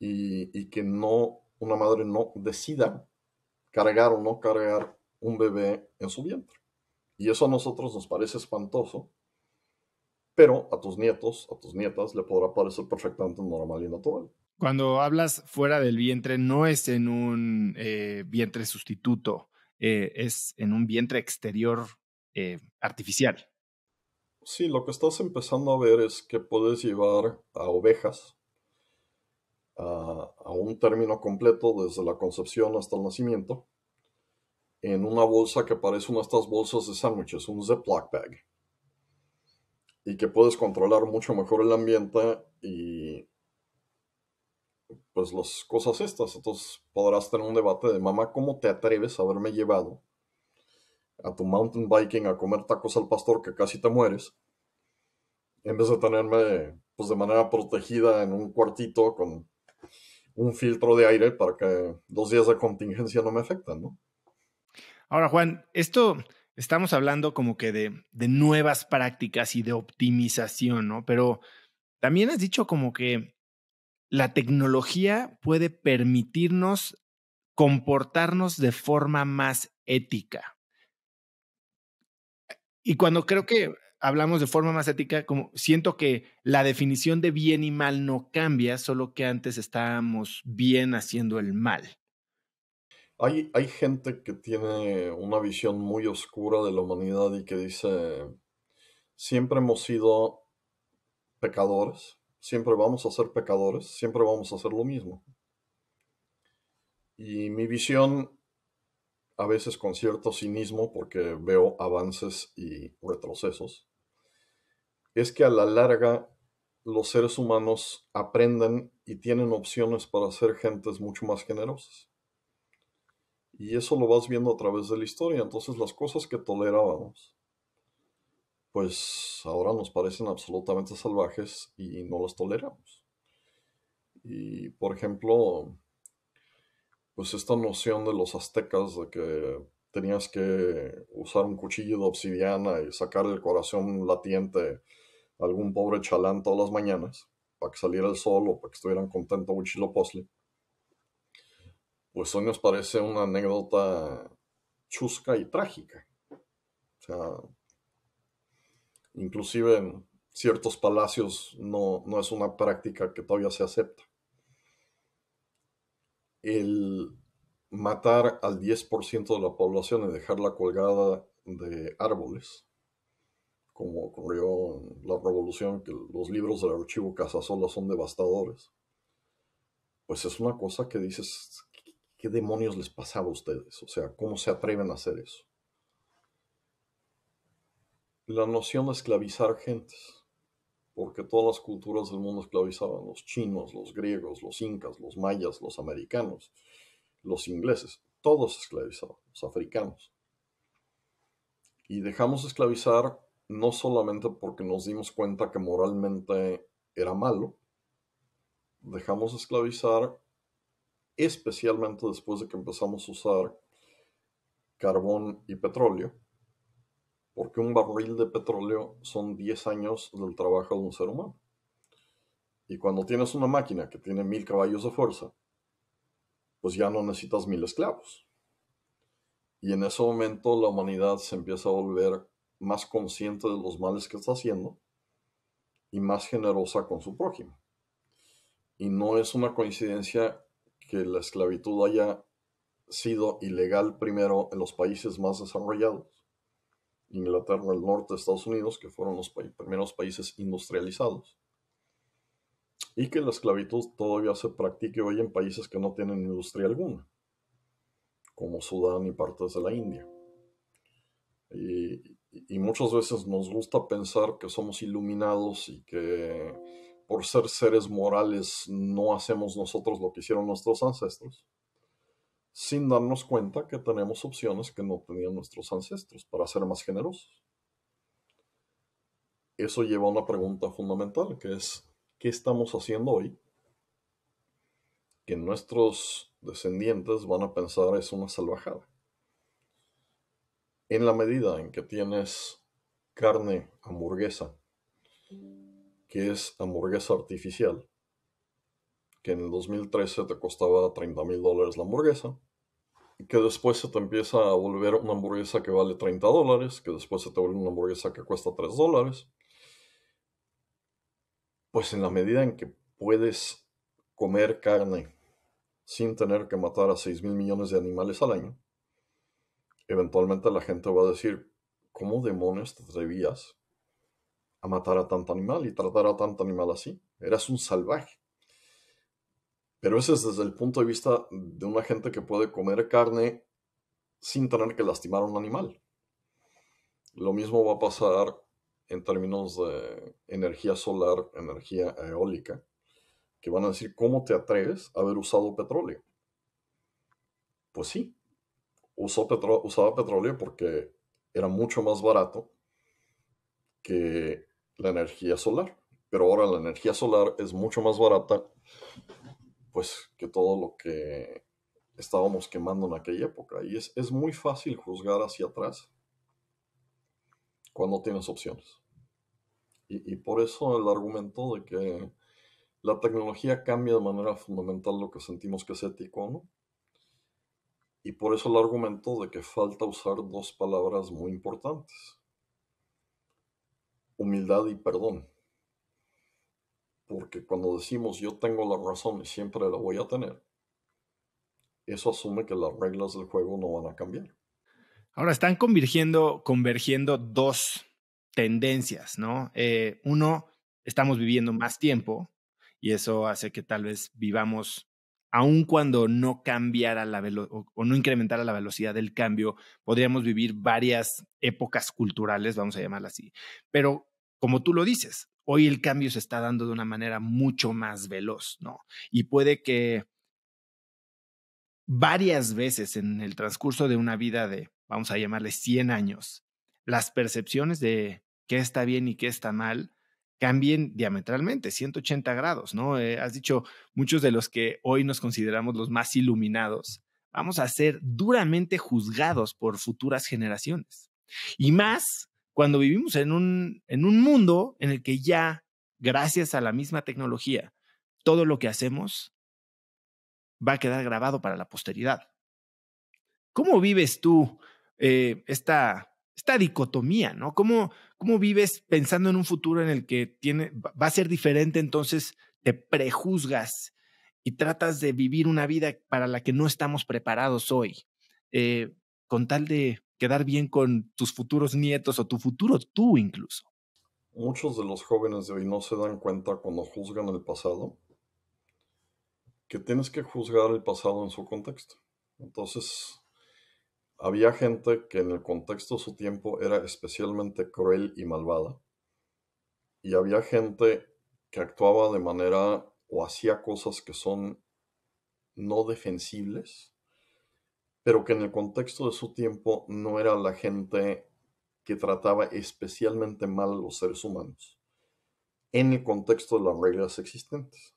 S1: y, y que no, una madre no decida cargar o no cargar un bebé en su vientre. Y eso a nosotros nos parece espantoso, pero a tus nietos, a tus nietas, le podrá parecer perfectamente normal y natural.
S2: Cuando hablas fuera del vientre, no es en un eh, vientre sustituto, eh, es en un vientre exterior eh, artificial.
S1: Sí, lo que estás empezando a ver es que puedes llevar a ovejas a un término completo desde la concepción hasta el nacimiento en una bolsa que parece una de estas bolsas de sándwiches, un Ziploc bag. Y que puedes controlar mucho mejor el ambiente y pues las cosas estas. Entonces podrás tener un debate de mamá, ¿cómo te atreves a haberme llevado a tu mountain biking a comer tacos al pastor que casi te mueres? En vez de tenerme pues de manera protegida en un cuartito con un filtro de aire para que dos días de contingencia no me afecten, ¿no?
S2: Ahora, Juan, esto estamos hablando como que de, nuevas prácticas y de optimización, ¿no? Pero también has dicho como que la tecnología puede permitirnos comportarnos de forma más ética. Y cuando creo que hablamos de forma más ética, como siento que la definición de bien y mal no cambia, solo que antes estábamos bien haciendo el
S1: mal. Hay, gente que tiene una visión muy oscura de la humanidad y que dice, siempre hemos sido pecadores, siempre vamos a ser pecadores, siempre vamos a hacer lo mismo. Y mi visión, a veces con cierto cinismo, porque veo avances y retrocesos, es que a la larga los seres humanos aprenden y tienen opciones para ser gentes mucho más generosas. Y eso lo vas viendo a través de la historia. Entonces las cosas que tolerábamos, pues ahora nos parecen absolutamente salvajes y no las toleramos. Y por ejemplo, pues esta noción de los aztecas de que tenías que usar un cuchillo de obsidiana y sacar el corazón latiente algún pobre chalán todas las mañanas para que saliera el sol o para que estuvieran contentos un chilo pues hoy nos parece una anécdota chusca y trágica. O sea, inclusive en ciertos palacios no, es una práctica que todavía se acepta. El matar al 10% de la población y dejarla colgada de árboles, como ocurrió en la revolución, que los libros del archivo Casasola son devastadores, pues es una cosa que dices, ¿Qué demonios les pasaba a ustedes? O sea, ¿cómo se atreven a hacer eso? La noción de esclavizar gentes, porque todas las culturas del mundo esclavizaban, los chinos, los griegos, los incas, los mayas, los americanos, los ingleses, todos esclavizaban, los africanos. Y dejamos esclavizar no solamente porque nos dimos cuenta que moralmente era malo, dejamos esclavizar especialmente después de que empezamos a usar carbón y petróleo, porque un barril de petróleo son 10 años del trabajo de un ser humano. Y cuando tienes una máquina que tiene mil caballos de fuerza, pues ya no necesitas mil esclavos. Y en ese momento la humanidad se empieza a volver más consciente de los males que está haciendo y más generosa con su prójimo. Y no es una coincidencia que la esclavitud haya sido ilegal primero en los países más desarrollados, Inglaterra, el norte Estados Unidos, que fueron los primeros países industrializados, y que la esclavitud todavía se practique hoy en países que no tienen industria alguna, como Sudán y partes de la India. y muchas veces nos gusta pensar que somos iluminados y que por ser seres morales no hacemos nosotros lo que hicieron nuestros ancestros, sin darnos cuenta que tenemos opciones que no tenían nuestros ancestros para ser más generosos. Eso lleva a una pregunta fundamental, que es, ¿qué estamos haciendo hoy? Que nuestros descendientes van a pensar es una salvajada. En la medida en que tienes carne, hamburguesa, que es hamburguesa artificial, que en el 2013 te costaba 30 mil dólares la hamburguesa, y que después se te empieza a volver una hamburguesa que vale 30 dólares, que después se te vuelve una hamburguesa que cuesta 3 dólares. Pues en la medida en que puedes comer carne sin tener que matar a 6 mil millones de animales al año, eventualmente la gente va a decir, ¿cómo demonios te atrevías a matar a tanto animal y tratar a tanto animal así. Eras un salvaje. Pero ese es desde el punto de vista de una gente que puede comer carne sin tener que lastimar a un animal. Lo mismo va a pasar en términos de energía solar, energía eólica, que van a decir, ¿cómo te atreves a haber usado petróleo? Pues sí, usaba petróleo porque era mucho más barato que la energía solar. Pero ahora la energía solar es mucho más barata pues que todo lo que estábamos quemando en aquella época. Y es, muy fácil juzgar hacia atrás cuando tienes opciones. Y, por eso el argumento de que la tecnología cambia de manera fundamental lo que sentimos que es ético, ¿no? Y por eso el argumento de que falta usar dos palabras muy importantes humildad y perdón. Porque cuando decimos yo tengo la razón y siempre la voy a tener, eso asume que las reglas del juego no van a cambiar.
S2: Ahora están convergiendo, convergiendo dos tendencias, ¿no? Eh, uno, estamos viviendo más tiempo y eso hace que tal vez vivamos, aun cuando no cambiara la o, no incrementara la velocidad del cambio, podríamos vivir varias épocas culturales, vamos a llamarlas así. Pero como tú lo dices, hoy el cambio se está dando de una manera mucho más veloz, ¿no? Y puede que varias veces en el transcurso de una vida de, vamos a llamarle 100 años, las percepciones de qué está bien y qué está mal cambien diametralmente, 180 grados, ¿no? Eh, has dicho, muchos de los que hoy nos consideramos los más iluminados, vamos a ser duramente juzgados por futuras generaciones. Y más cuando vivimos en un, en un mundo en el que ya, gracias a la misma tecnología, todo lo que hacemos va a quedar grabado para la posteridad. ¿Cómo vives tú eh, esta, esta, dicotomía? ¿no? ¿Cómo, ¿Cómo vives pensando en un futuro en el que tiene, va a ser diferente? Entonces te prejuzgas y tratas de vivir una vida para la que no estamos preparados hoy, eh, con tal de quedar bien con tus futuros nietos o tu futuro tú incluso.
S1: Muchos de los jóvenes de hoy no se dan cuenta cuando juzgan el pasado que tienes que juzgar el pasado en su contexto. Entonces, había gente que en el contexto de su tiempo era especialmente cruel y malvada. Y había gente que actuaba de manera o hacía cosas que son no defensibles pero que en el contexto de su tiempo no era la gente que trataba especialmente mal a los seres humanos, en el contexto de las reglas existentes.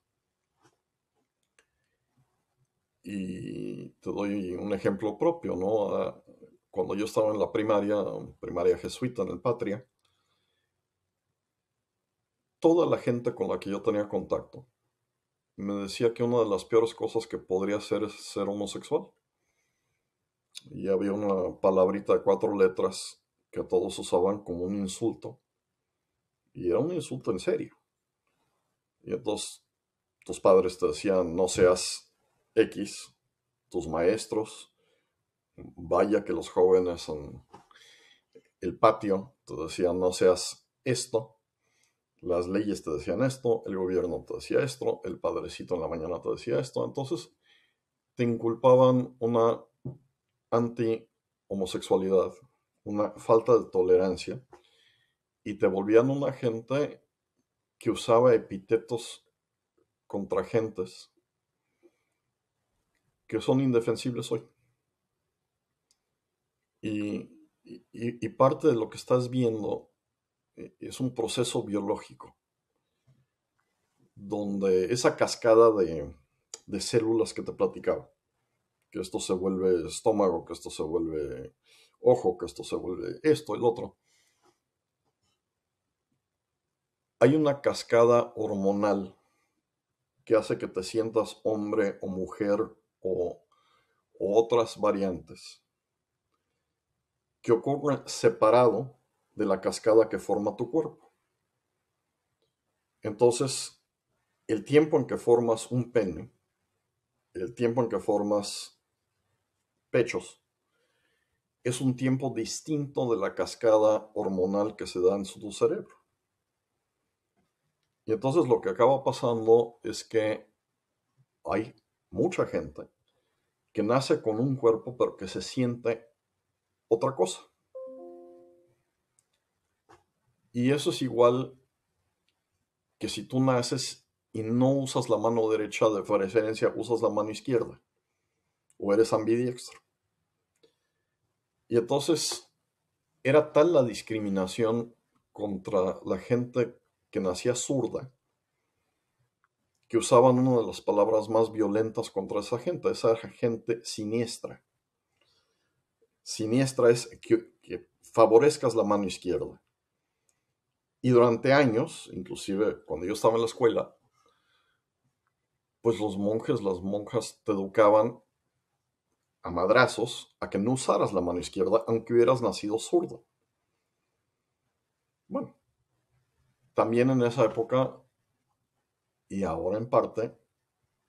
S1: Y te doy un ejemplo propio, ¿no? Ah, cuando yo estaba en la primaria, primaria jesuita en el Patria, toda la gente con la que yo tenía contacto me decía que una de las peores cosas que podría hacer es ser homosexual y había una palabrita de cuatro letras que todos usaban como un insulto. Y era un insulto en serio. Y entonces tus padres te decían, no seas X, tus maestros, vaya que los jóvenes en el patio te decían, no seas esto, las leyes te decían esto, el gobierno te decía esto, el padrecito en la mañana te decía esto, entonces te inculpaban una anti-homosexualidad, una falta de tolerancia, y te volvían una gente que usaba epítetos contra gentes que son indefensibles hoy. Y, parte de lo que estás viendo e, es un proceso biológico, donde esa cascada de, de células que te platicaba, que esto se vuelve estómago, que esto se vuelve ojo, que esto se vuelve esto, el otro. Hay una cascada hormonal que hace que te sientas hombre o mujer o, otras variantes que ocurre separado de la cascada que forma tu cuerpo. Entonces, el tiempo en que formas un pene, el tiempo en que formas pechos. Es un tiempo distinto de la cascada hormonal que se da en su cerebro. Y entonces lo que acaba pasando es que hay mucha gente que nace con un cuerpo pero que se siente otra cosa. Y eso es igual que si tú naces y no usas la mano derecha de preferencia, usas la mano izquierda o eres ambidiestro. Y entonces era tal la discriminación contra la gente que nacía zurda que usaban una de las palabras más violentas contra esa gente, esa gente siniestra. Siniestra es que, que favorezcas la mano izquierda. Y durante años, inclusive cuando yo estaba en la escuela, pues los monjes, las monjas te educaban a madrazos a que no usaras la mano izquierda aunque hubieras nacido zurdo. Bueno, también en esa época y ahora en parte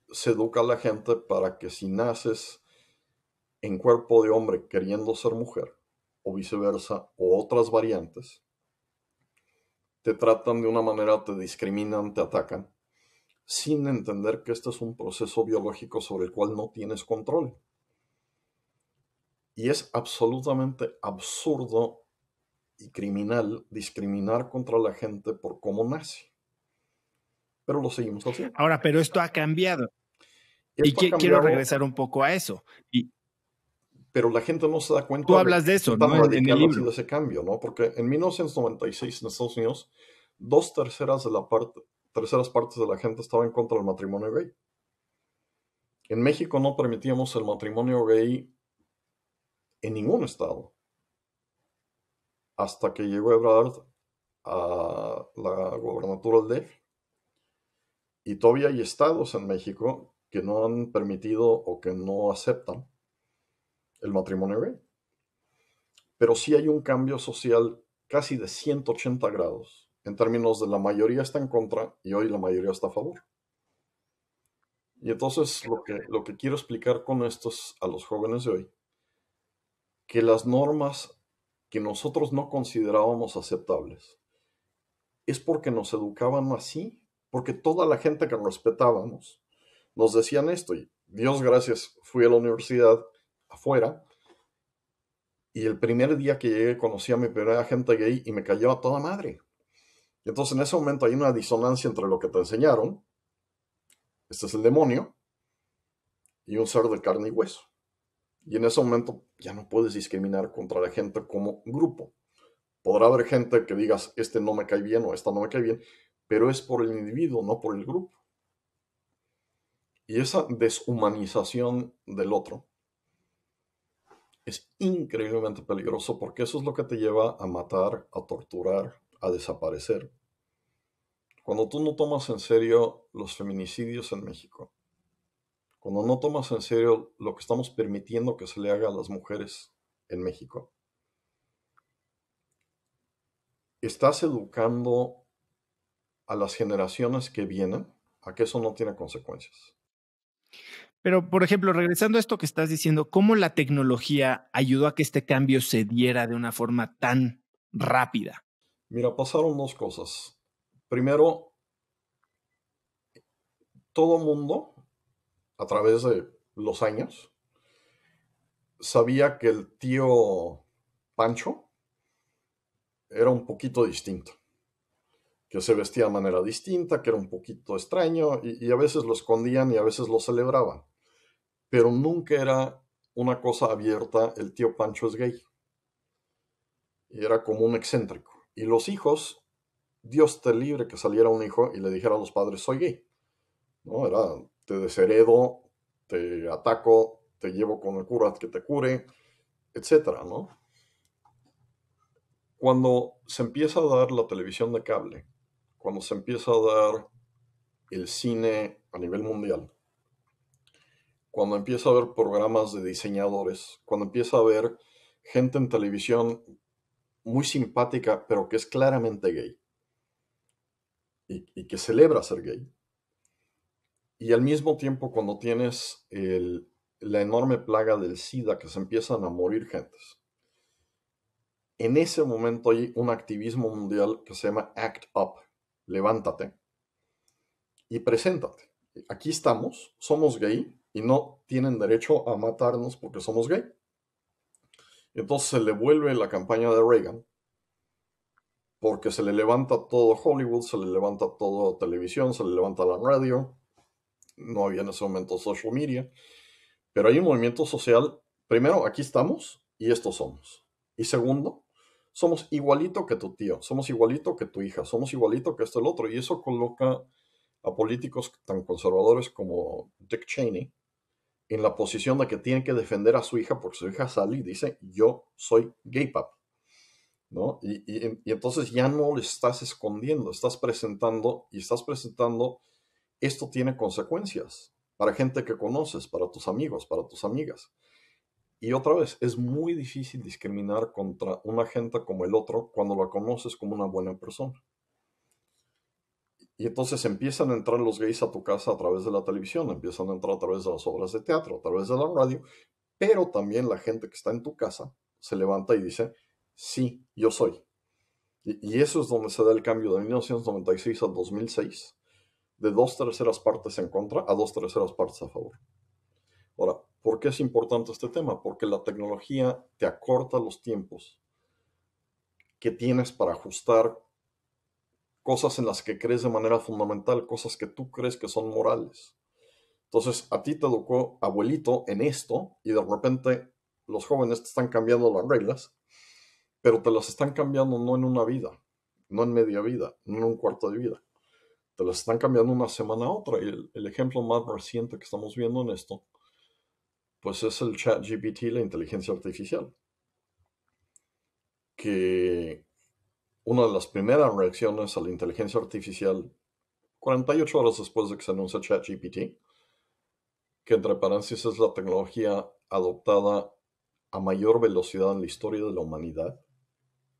S1: se educa a la gente para que si naces en cuerpo de hombre queriendo ser mujer o viceversa o otras variantes, te tratan de una manera, te discriminan, te atacan, sin entender que este es un proceso biológico sobre el cual no tienes control. Y es absolutamente absurdo y criminal discriminar contra la gente por cómo nace. Pero lo seguimos haciendo. Ahora, pero esto ha cambiado.
S2: y quiero regresar un poco a eso.
S1: Y, pero la gente no se da
S2: cuenta. Tú hablas de, eso, ¿no? En De
S1: ese cambio, ¿no? Porque en 1996 en Estados Unidos, dos terceras de la parte, terceras partes de la gente estaba en contra del matrimonio gay. En México no permitíamos el matrimonio gay en ningún estado. Hasta que llegó Ebrard a la gobernatura del DEF. Y todavía hay estados en México que no han permitido o que no aceptan el matrimonio gay. Pero sí hay un cambio social casi de 180 grados en términos de la mayoría está en contra y hoy la mayoría está a favor. Y entonces lo que, lo que quiero explicar con esto a los jóvenes de hoy que las normas que nosotros no considerábamos aceptables es porque nos educaban así, porque toda la gente que respetábamos nos decían esto. Y Dios gracias, fui a la universidad afuera y el primer día que llegué conocí a mi primera gente gay y me cayó a toda madre. Entonces en ese momento hay una disonancia entre lo que te enseñaron, este es el demonio, y un ser de carne y hueso. Y en ese momento ya no puedes discriminar contra la gente como grupo. Podrá haber gente que digas, este no me cae bien o esta no me cae bien, pero es por el individuo, no por el grupo. Y esa deshumanización del otro es increíblemente peligroso porque eso es lo que te lleva a matar, a torturar, a desaparecer. Cuando tú no tomas en serio los feminicidios en México, cuando no tomas en serio lo que estamos permitiendo que se le haga a las mujeres en México, estás educando a las generaciones que vienen a que eso no tiene consecuencias.
S2: Pero, por ejemplo, regresando a esto que estás diciendo, ¿cómo la tecnología ayudó a que este cambio se diera de una forma tan
S1: rápida? Mira, pasaron dos cosas. Primero, todo mundo a través de los años, sabía que el tío Pancho era un poquito distinto, que se vestía de manera distinta, que era un poquito extraño y, a veces lo escondían y a veces lo celebraban, pero nunca era una cosa abierta, el tío Pancho es gay. Y era como un excéntrico. Y los hijos, Dios te libre que saliera un hijo y le dijera a los padres, soy gay. No, era te desheredo, te ataco, te llevo con el cura que te cure, etc. Cuando se empieza a dar la televisión de cable, cuando se empieza a dar el cine a nivel mundial, cuando empieza a haber programas de diseñadores, cuando empieza a haber gente en televisión muy simpática, pero que es claramente gay y que celebra ser gay, y al mismo tiempo, cuando tienes la enorme plaga del SIDA, que se empiezan a morir gentes, en ese momento hay un activismo mundial que se llama Act Up, levántate y preséntate. Aquí estamos, somos gay y no tienen derecho a matarnos porque somos gay. Entonces se le vuelve la campaña de Reagan, porque se le levanta todo Hollywood, se le levanta todo televisión, se le levanta la radio, no había en ese momento social media, pero hay un movimiento social, primero, aquí estamos y estos somos. Y segundo, somos igualito que tu tío, somos igualito que tu hija, somos igualito que este el otro. Y eso coloca a políticos tan conservadores como Dick Cheney en la posición de que tienen que defender a su hija porque su hija sale y dice, yo soy gay pap. ¿No? Y, entonces ya no le estás escondiendo, estás presentando y estás presentando esto tiene consecuencias para gente que conoces, para tus amigos, para tus amigas. Y otra vez, es muy difícil discriminar contra una gente como el otro cuando la conoces como una buena persona. Y entonces empiezan a entrar los gays a tu casa a través de la televisión, empiezan a entrar a través de las obras de teatro, a través de la radio, pero también la gente que está en tu casa se levanta y dice, sí, yo soy. Y, eso es donde se da el cambio de 1996 a 2006 de dos terceras partes en contra a dos terceras partes a favor. Ahora, ¿por qué es importante este tema? Porque la tecnología te acorta los tiempos que tienes para ajustar cosas en las que crees de manera fundamental, cosas que tú crees que son morales. Entonces, a ti te educó abuelito en esto y de repente los jóvenes te están cambiando las reglas, pero te las están cambiando no en una vida, no en media vida, no en un cuarto de vida te las están cambiando una semana a otra. el, ejemplo más reciente que estamos viendo en esto, pues es el ChatGPT, la inteligencia artificial. Que una de las primeras reacciones a la inteligencia artificial, 48 horas después de que se anuncia ChatGPT, que entre paréntesis es la tecnología adoptada a mayor velocidad en la historia de la humanidad,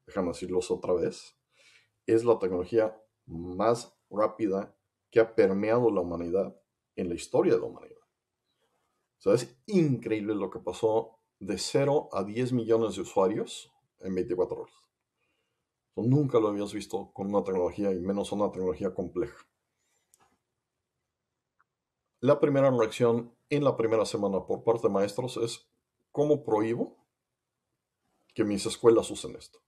S1: déjame decirlos otra vez, es la tecnología más rápida que ha permeado la humanidad en la historia de la humanidad. O sea, es increíble lo que pasó de 0 a 10 millones de usuarios en 24 horas. nunca lo habías visto con una tecnología y menos una tecnología compleja. La primera reacción en la primera semana por parte de maestros es cómo prohíbo que mis escuelas usen esto.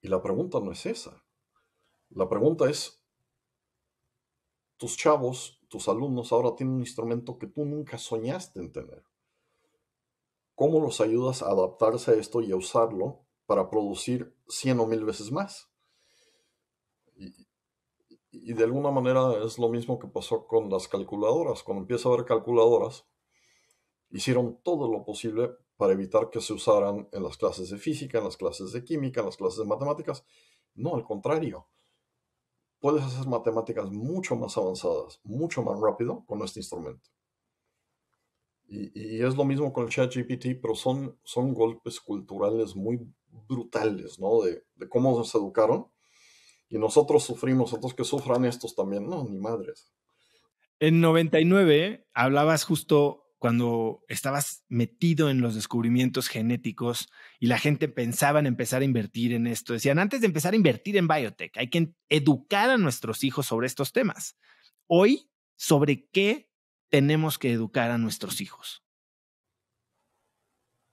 S1: Y la pregunta no es esa. La pregunta es tus chavos, tus alumnos ahora tienen un instrumento que tú nunca soñaste en tener. ¿Cómo los ayudas a adaptarse a esto y a usarlo para producir 100 o mil veces más? Y, y de alguna manera es lo mismo que pasó con las calculadoras. Cuando empieza a haber calculadoras, hicieron todo lo posible para evitar que se usaran en las clases de física, en las clases de química, en las clases de matemáticas. No, al contrario puedes hacer matemáticas mucho más avanzadas, mucho más rápido con este instrumento. Y, es lo mismo con el chat GPT, pero son, son golpes culturales muy brutales, ¿no? De, de cómo nos educaron. Y nosotros sufrimos, otros que sufran estos también, no, ni madres.
S2: En 99 hablabas justo cuando estabas metido en los descubrimientos genéticos y la gente pensaba en empezar a invertir en esto. Decían, antes de empezar a invertir en biotech, hay que educar a nuestros hijos sobre estos temas. Hoy, ¿sobre qué tenemos que educar a nuestros hijos?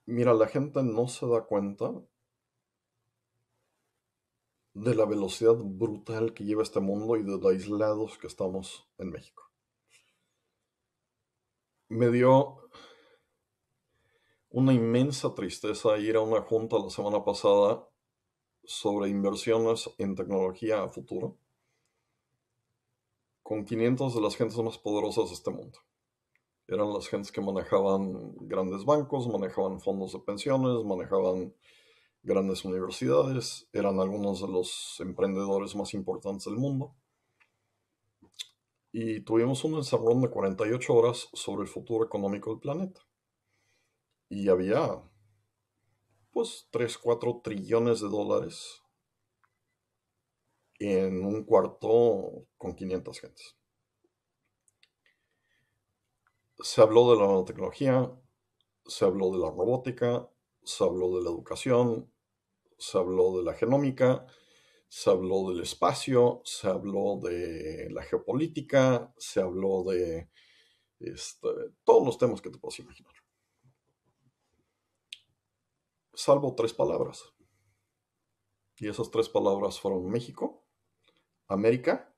S1: Mira, la gente no se da cuenta de la velocidad brutal que lleva este mundo y de los aislados que estamos en México me dio una inmensa tristeza ir a una junta la semana pasada sobre inversiones en tecnología a futuro con 500 de las gentes más poderosas de este mundo. Eran las gentes que manejaban grandes bancos, manejaban fondos de pensiones, manejaban grandes universidades, eran algunos de los emprendedores más importantes del mundo y tuvimos un encerrón de 48 horas sobre el futuro económico del planeta. Y había, pues, 3, 4 trillones de dólares en un cuarto con 500 gentes. Se habló de la nanotecnología, se habló de la robótica, se habló de la educación, se habló de la genómica, se habló del espacio, se habló de la geopolítica, se habló de este, todos los temas que te puedas imaginar. Salvo tres palabras. Y esas tres palabras fueron México, América,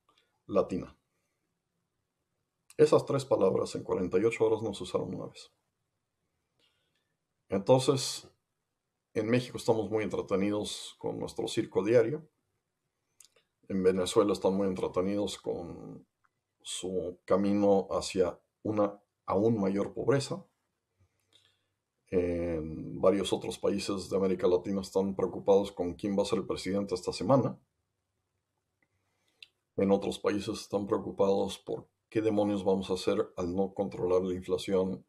S1: Latina. Esas tres palabras en 48 horas no se usaron una vez. Entonces, en México estamos muy entretenidos con nuestro circo diario en Venezuela están muy entretenidos con su camino hacia una aún mayor pobreza. En varios otros países de América Latina están preocupados con quién va a ser el presidente esta semana. En otros países están preocupados por qué demonios vamos a hacer al no controlar la inflación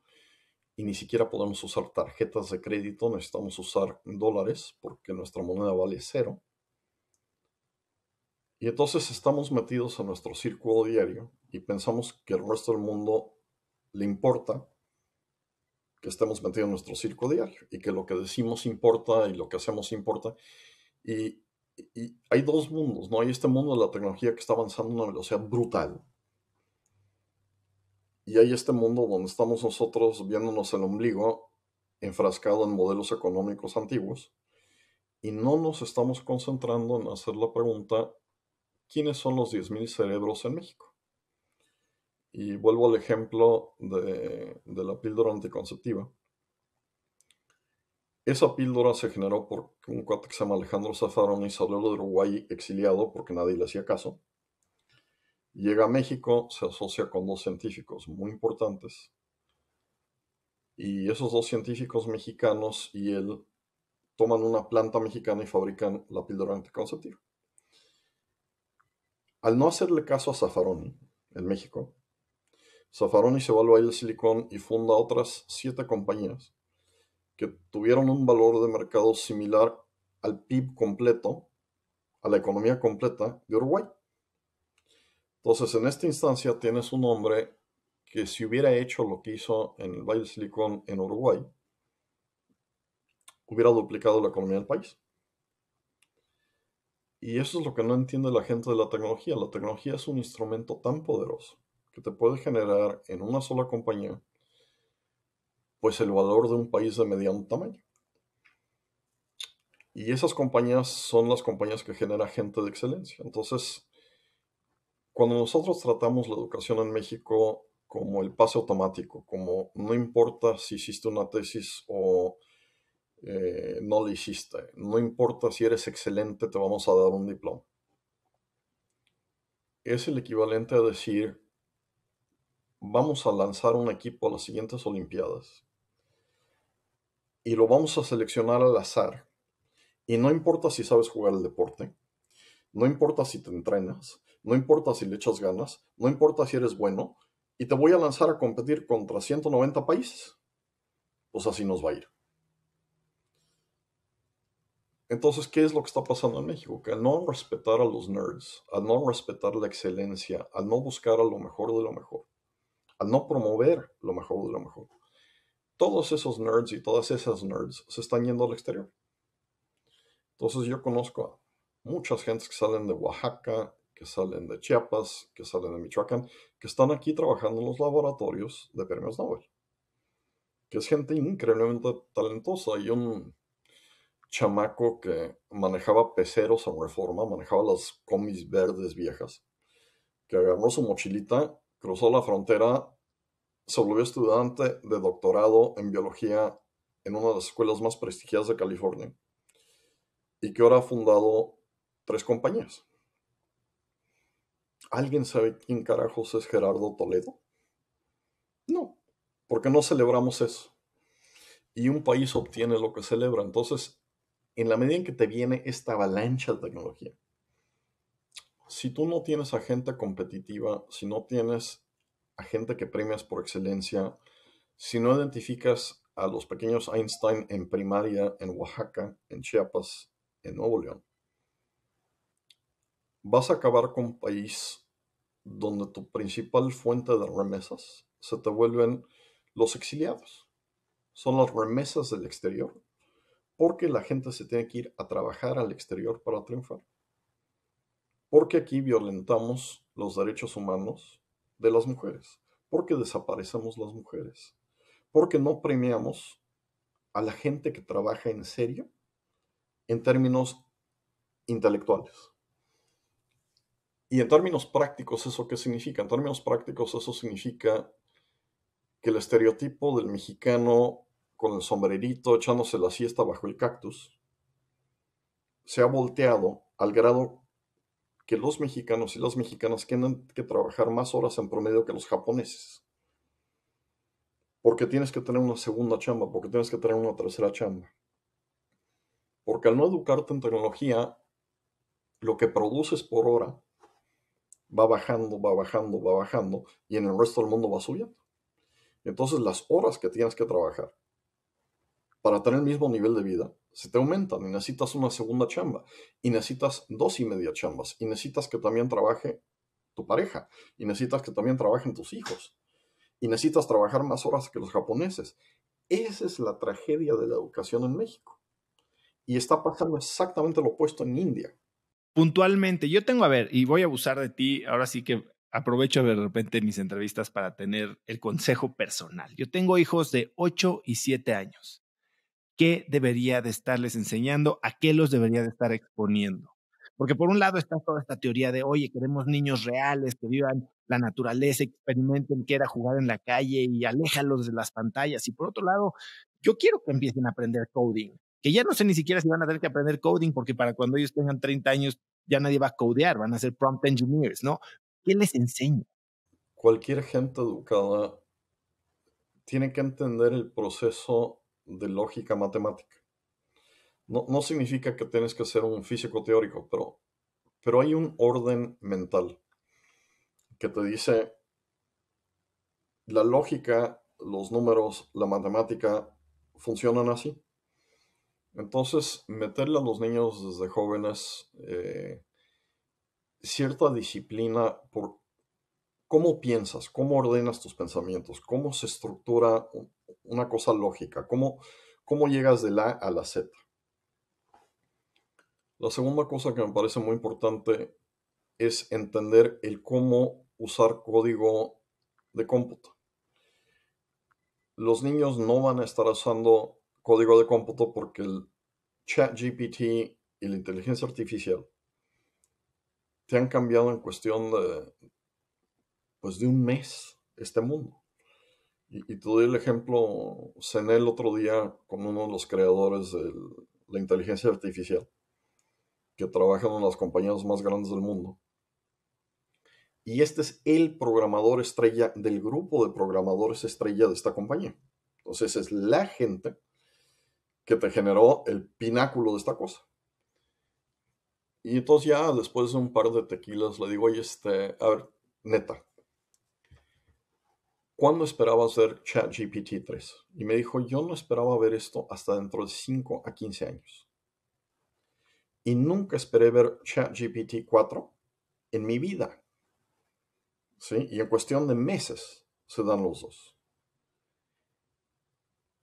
S1: y ni siquiera podemos usar tarjetas de crédito, necesitamos usar dólares porque nuestra moneda vale cero. Y entonces estamos metidos en nuestro círculo diario y pensamos que el resto del mundo le importa que estemos metidos en nuestro círculo diario y que lo que decimos importa y lo que hacemos importa. Y, y hay dos mundos, ¿no? Hay este mundo de la tecnología que está avanzando a una velocidad brutal. Y hay este mundo donde estamos nosotros viéndonos el ombligo enfrascado en modelos económicos antiguos y no nos estamos concentrando en hacer la pregunta quiénes son los 10.000 cerebros en México. Y vuelvo al ejemplo de, la píldora anticonceptiva. Esa píldora se generó por un cuate que se llama Alejandro Zafaroni, de Uruguay exiliado porque nadie le hacía caso. Llega a México, se asocia con dos científicos muy importantes. Y esos dos científicos mexicanos y él toman una planta mexicana y fabrican la píldora anticonceptiva. Al no hacerle caso a Zaffaroni, en México, Zaffaroni se va al Valle del Silicón y funda otras siete compañías que tuvieron un valor de mercado similar al PIB completo, a la economía completa de Uruguay. Entonces, en esta instancia tienes un hombre que si hubiera hecho lo que hizo en el Valle del Silicón en Uruguay, hubiera duplicado la economía del país. Y eso es lo que no entiende la gente de la tecnología. La tecnología es un instrumento tan poderoso que te puede generar en una sola compañía pues el valor de un país de mediano tamaño. Y esas compañías son las compañías que genera gente de excelencia. Entonces, cuando nosotros tratamos la educación en México como el pase automático, como no importa si hiciste una tesis o eh, no lo hiciste. No importa si eres excelente, te vamos a dar un diploma. Es el equivalente a decir, vamos a lanzar un equipo a las siguientes Olimpiadas y lo vamos a seleccionar al azar. Y no importa si sabes jugar el deporte, no importa si te entrenas, no importa si le echas ganas, no importa si eres bueno, y te voy a lanzar a competir contra 190 países. Pues así nos va a ir. Entonces, ¿qué es lo que está pasando en México? Que al no respetar a los nerds, al no respetar la excelencia, al no buscar a lo mejor de lo mejor, al no promover lo mejor de lo mejor, todos esos nerds y todas esas nerds se están yendo al exterior. Entonces yo conozco a muchas gentes que salen de Oaxaca, que salen de Chiapas, que salen de Michoacán, que están aquí trabajando en los laboratorios de premios Nobel. Que es gente increíblemente talentosa y un chamaco que manejaba peceros en reforma, manejaba las comis verdes viejas, que agarró su mochilita, cruzó la frontera, se volvió estudiante de doctorado en biología en una de las escuelas más prestigiadas de California y que ahora ha fundado tres compañías. ¿Alguien sabe quién carajos es Gerardo Toledo? No, porque no celebramos eso. Y un país obtiene lo que celebra. Entonces, en la medida en que te viene esta avalancha de tecnología, si tú no tienes a gente competitiva, si no tienes a gente que premias por excelencia, si no identificas a los pequeños Einstein en primaria, en Oaxaca, en Chiapas, en Nuevo León, vas a acabar con un país donde tu principal fuente de remesas se te vuelven los exiliados. Son las remesas del exterior porque la gente se tiene que ir a trabajar al exterior para triunfar. Porque aquí violentamos los derechos humanos de las mujeres, porque desaparecemos las mujeres, porque no premiamos a la gente que trabaja en serio en términos intelectuales. Y en términos prácticos, ¿eso qué significa? En términos prácticos, eso significa que el estereotipo del mexicano con el sombrerito echándose la siesta bajo el cactus, se ha volteado al grado que los mexicanos y las mexicanas tienen que trabajar más horas en promedio que los japoneses. Porque tienes que tener una segunda chamba, porque tienes que tener una tercera chamba. Porque al no educarte en tecnología, lo que produces por hora va bajando, va bajando, va bajando, y en el resto del mundo va subiendo. Entonces las horas que tienes que trabajar para tener el mismo nivel de vida, se te aumentan y necesitas una segunda chamba, y necesitas dos y media chambas, y necesitas que también trabaje tu pareja, y necesitas que también trabajen tus hijos, y necesitas trabajar más horas que los japoneses. Esa es la tragedia de la educación en México. Y está pasando exactamente lo opuesto en India.
S2: Puntualmente, yo tengo, a ver, y voy a abusar de ti, ahora sí que aprovecho de repente mis entrevistas para tener el consejo personal. Yo tengo hijos de 8 y 7 años qué debería de estarles enseñando, a qué los debería de estar exponiendo. Porque por un lado está toda esta teoría de, oye, queremos niños reales que vivan la naturaleza, experimenten qué era jugar en la calle y aléjalos de las pantallas. Y por otro lado, yo quiero que empiecen a aprender coding, que ya no sé ni siquiera si van a tener que aprender coding, porque para cuando ellos tengan 30 años ya nadie va a codear, van a ser prompt engineers, ¿no? ¿Qué les enseño?
S1: Cualquier gente educada tiene que entender el proceso de lógica matemática. No, significa que tienes que ser un físico teórico, pero, pero hay un orden mental que te dice la lógica, los números, la matemática funcionan así. Entonces, meterle a los niños desde jóvenes eh, cierta disciplina por cómo piensas, cómo ordenas tus pensamientos, cómo se estructura un, una cosa lógica. ¿Cómo, cómo llegas de A a la Z? La segunda cosa que me parece muy importante es entender el cómo usar código de cómputo. Los niños no van a estar usando código de cómputo porque el chat GPT y la inteligencia artificial te han cambiado en cuestión de, pues de un mes este mundo. Y, te doy el ejemplo, cené el otro día con uno de los creadores de la inteligencia artificial, que trabaja en las compañías más grandes del mundo. Y este es el programador estrella del grupo de programadores estrella de esta compañía. Entonces es la gente que te generó el pináculo de esta cosa. Y entonces ya después de un par de tequilas le digo, oye, este, a ver, neta, ¿cuándo esperabas ver ChatGPT 3? Y me dijo, yo no esperaba ver esto hasta dentro de 5 a 15 años. Y nunca esperé ver ChatGPT 4 en mi vida. Y en cuestión de meses se dan los dos.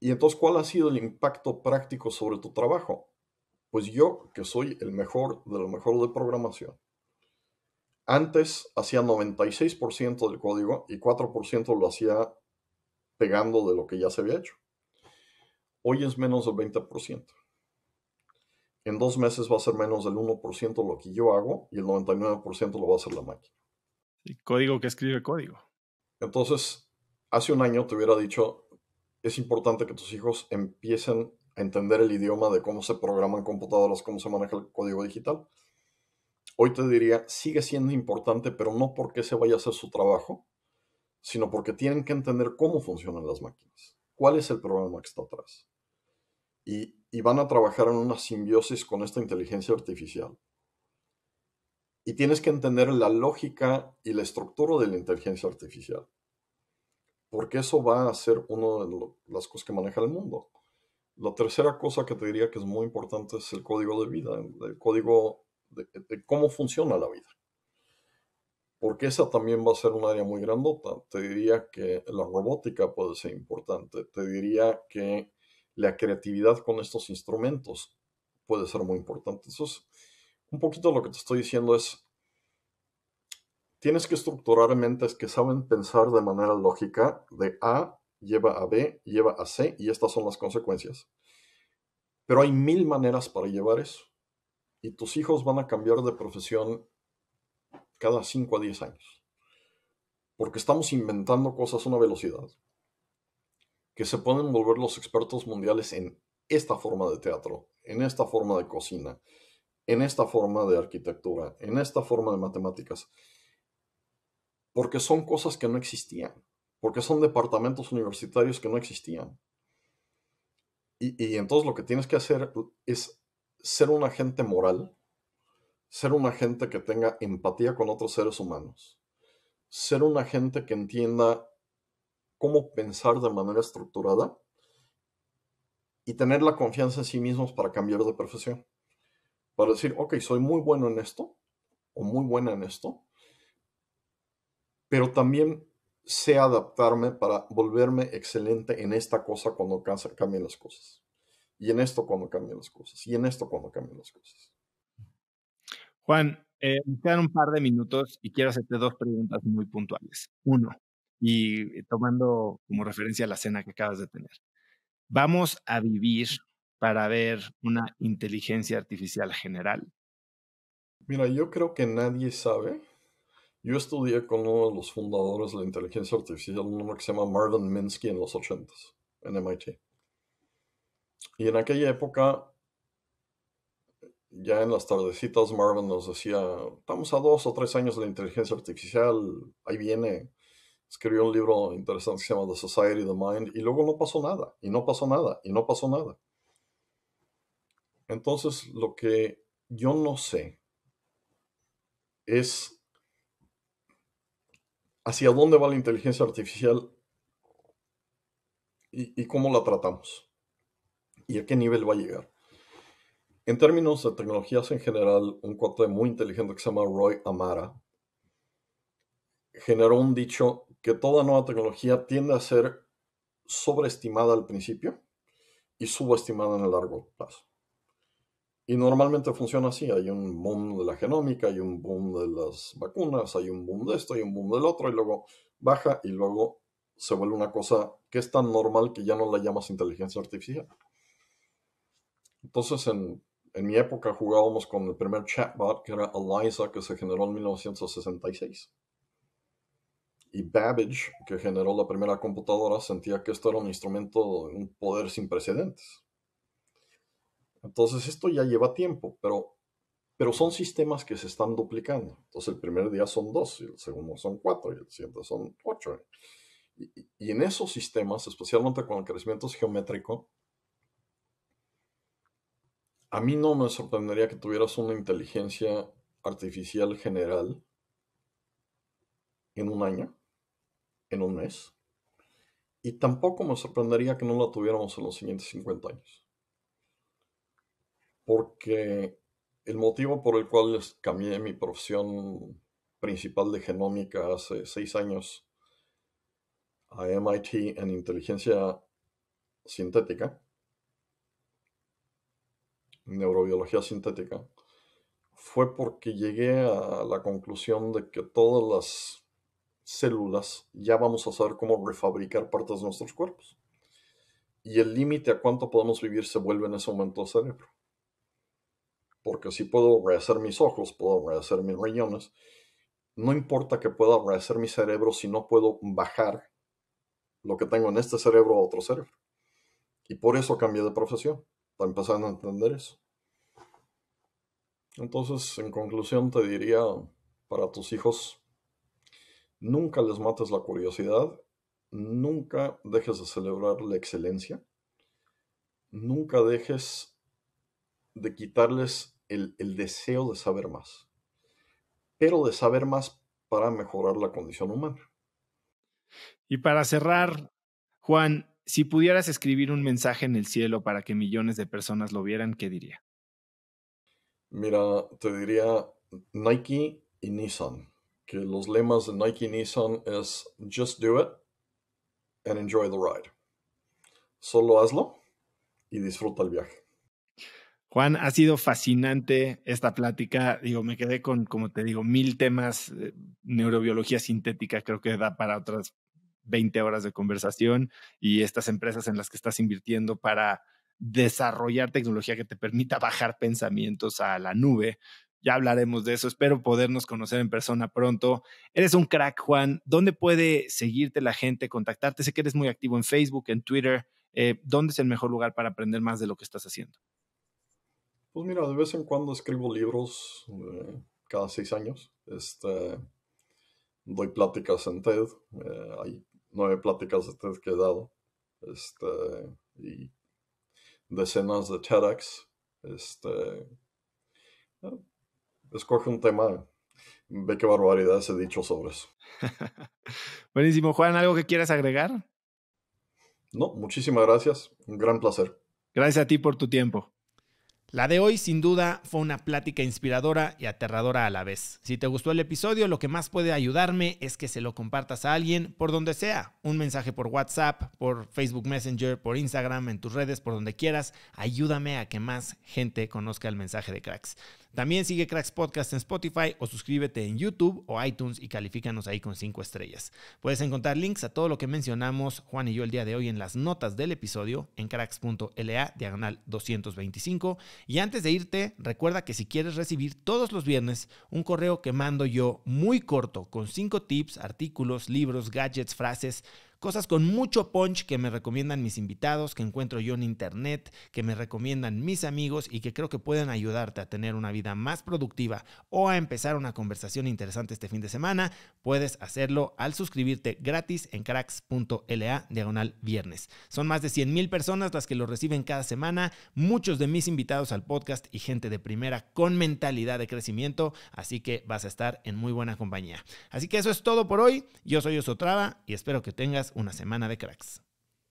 S1: Y entonces, ¿cuál ha sido el impacto práctico sobre tu trabajo? Pues yo, que soy el mejor de lo mejor de programación, antes hacía 96% del código y 4% lo hacía pegando de lo que ya se había hecho. Hoy es menos del 20%. En dos meses va a ser menos del 1% lo que yo hago y el 99% lo va a hacer la máquina. Y código que escribe código. Entonces, hace un año te hubiera dicho, es importante que tus hijos empiecen a entender el idioma de cómo se programan computadoras, cómo se maneja el código digital hoy te diría, sigue siendo importante, pero no porque se vaya a hacer su trabajo, sino porque tienen que entender cómo funcionan las máquinas, cuál es el problema que está atrás. Y, van a trabajar en una simbiosis con esta inteligencia artificial. Y tienes que entender la lógica y la estructura de la inteligencia artificial, porque eso va a ser una de las cosas que maneja el mundo. La tercera cosa que te diría que es muy importante es el código de vida, el código de, cómo funciona la vida. Porque esa también va a ser un área muy grandota. Te diría que la robótica puede ser importante. Te diría que la creatividad con estos instrumentos puede ser muy importante. Entonces, un poquito lo que te estoy diciendo es, tienes que estructurar mentes que saben pensar de manera lógica de A lleva a B, lleva a C y estas son las consecuencias. Pero hay mil maneras para llevar eso y tus hijos van a cambiar de profesión cada 5 a 10 años. Porque estamos inventando cosas a una velocidad que se pueden volver los expertos mundiales en esta forma de teatro, en esta forma de cocina, en esta forma de arquitectura, en esta forma de matemáticas. Porque son cosas que no existían, porque son departamentos universitarios que no existían. Y, y entonces lo que tienes que hacer es ser un agente moral, ser un agente que tenga empatía con otros seres humanos, ser un agente que entienda cómo pensar de manera estructurada y tener la confianza en sí mismos para cambiar de profesión. Para decir, ok, soy muy bueno en esto o muy buena en esto, pero también sé adaptarme para volverme excelente en esta cosa cuando cambien las cosas y en esto cuando cambian las cosas, y en esto cuando cambian las cosas.
S2: Juan, eh, quedan un par de minutos y quiero hacerte dos preguntas muy puntuales. Uno, y eh, tomando como referencia la cena que acabas de tener, ¿vamos a vivir para ver una inteligencia artificial general?
S1: Mira, yo creo que nadie sabe. Yo estudié con uno de los fundadores de la inteligencia artificial, uno que se llama Marvin Minsky en los 80 en MIT. Y en aquella época, ya en las tardecitas, Marvin nos decía, estamos a dos o tres años de la inteligencia artificial, ahí viene. Escribió un libro interesante que se llama The Society of the Mind y luego no pasó nada, y no pasó nada, y no pasó nada. Entonces, lo que yo no sé es hacia dónde va la inteligencia artificial y, y cómo la tratamos y a qué nivel va a llegar. En términos de tecnologías en general, un cuate muy inteligente que se llama Roy Amara generó un dicho que toda nueva tecnología tiende a ser sobreestimada al principio y subestimada en el largo plazo. Y normalmente funciona así, hay un boom de la genómica, hay un boom de las vacunas, hay un boom de esto, hay un boom del otro, y luego baja y luego se vuelve una cosa que es tan normal que ya no la llamas inteligencia artificial. Entonces, en, en mi época jugábamos con el primer chatbot, que era Eliza, que se generó en 1966. Y Babbage, que generó la primera computadora, sentía que esto era un instrumento de un poder sin precedentes. Entonces esto ya lleva tiempo, pero, pero son sistemas que se están duplicando. Entonces el primer día son dos, y el segundo son cuatro, y el siguiente son ocho. Y, y en esos sistemas, especialmente con el crecimiento geométrico, a mí no me sorprendería que tuvieras una inteligencia artificial general en un año, en un mes, y tampoco me sorprendería que no la tuviéramos en los siguientes 50 años. Porque el motivo por el cual cambié mi profesión principal de genómica hace seis años a MIT en inteligencia sintética neurobiología sintética, fue porque llegué a la conclusión de que todas las células ya vamos a saber cómo refabricar partes de nuestros cuerpos. Y el límite a cuánto podemos vivir se vuelve en ese momento cerebro. Porque si puedo rehacer mis ojos, puedo rehacer mis riñones, no importa que pueda rehacer mi cerebro si no puedo bajar lo que tengo en este cerebro a otro cerebro. Y por eso cambié de profesión, para empezar a entender eso. Entonces, en conclusión, te diría para tus hijos, nunca les mates la curiosidad, nunca dejes de celebrar la excelencia, nunca dejes de quitarles el, el deseo de saber más, pero de saber más para mejorar la condición humana.
S2: Y para cerrar, Juan, si pudieras escribir un mensaje en el cielo para que millones de personas lo vieran, ¿qué diría?
S1: Mira, te diría Nike y Nissan, que los lemas de Nike y Nissan es just do it and enjoy the ride. Solo hazlo y disfruta el viaje.
S2: Juan, ha sido fascinante esta plática. Digo, me quedé con, como te digo, mil temas. Eh, neurobiología sintética creo que da para otras 20 horas de conversación y estas empresas en las que estás invirtiendo para desarrollar tecnología que te permita bajar pensamientos a la nube. Ya hablaremos de eso. Espero podernos conocer en persona pronto. Eres un crack, Juan. ¿Dónde puede seguirte la gente, contactarte? Sé que eres muy activo en Facebook, en Twitter. Eh, ¿Dónde es el mejor lugar para aprender más de lo que estás haciendo?
S1: Pues mira, de vez en cuando escribo libros, eh, cada seis años. Este, doy pláticas en TED. Eh, hay nueve pláticas de TED que he dado. Este, y decenas de TEDx. Este, eh, escoge un tema, ve qué barbaridad he dicho sobre eso.
S2: Buenísimo. Juan, ¿algo que quieras agregar?
S1: No, muchísimas gracias. Un gran placer. Gracias a ti por tu tiempo.
S2: La de hoy sin duda fue una plática inspiradora y aterradora a la vez. Si te gustó el episodio, lo que más puede ayudarme es que se lo compartas a alguien por donde sea. Un mensaje por WhatsApp, por Facebook Messenger, por Instagram, en tus redes, por donde quieras. Ayúdame a que más gente conozca el mensaje de Cracks. También sigue Cracks Podcast en Spotify o suscríbete en YouTube o iTunes y califícanos ahí con 5 estrellas. Puedes encontrar links a todo lo que mencionamos Juan y yo el día de hoy en las notas del episodio en cracks.la diagonal 225. Y antes de irte, recuerda que si quieres recibir todos los viernes un correo que mando yo muy corto con 5 tips, artículos, libros, gadgets, frases, Cosas con mucho punch que me recomiendan mis invitados, que encuentro yo en internet, que me recomiendan mis amigos y que creo que pueden ayudarte a tener una vida más productiva o a empezar una conversación interesante este fin de semana. Puedes hacerlo al suscribirte gratis en cracks.la diagonal viernes. Son más de 100 mil personas las que lo reciben cada semana, muchos de mis invitados al podcast y gente de primera con mentalidad de crecimiento, así que vas a estar en muy buena compañía. Así que eso es todo por hoy. Yo soy Osotrava y espero que tengas una semana de cracks.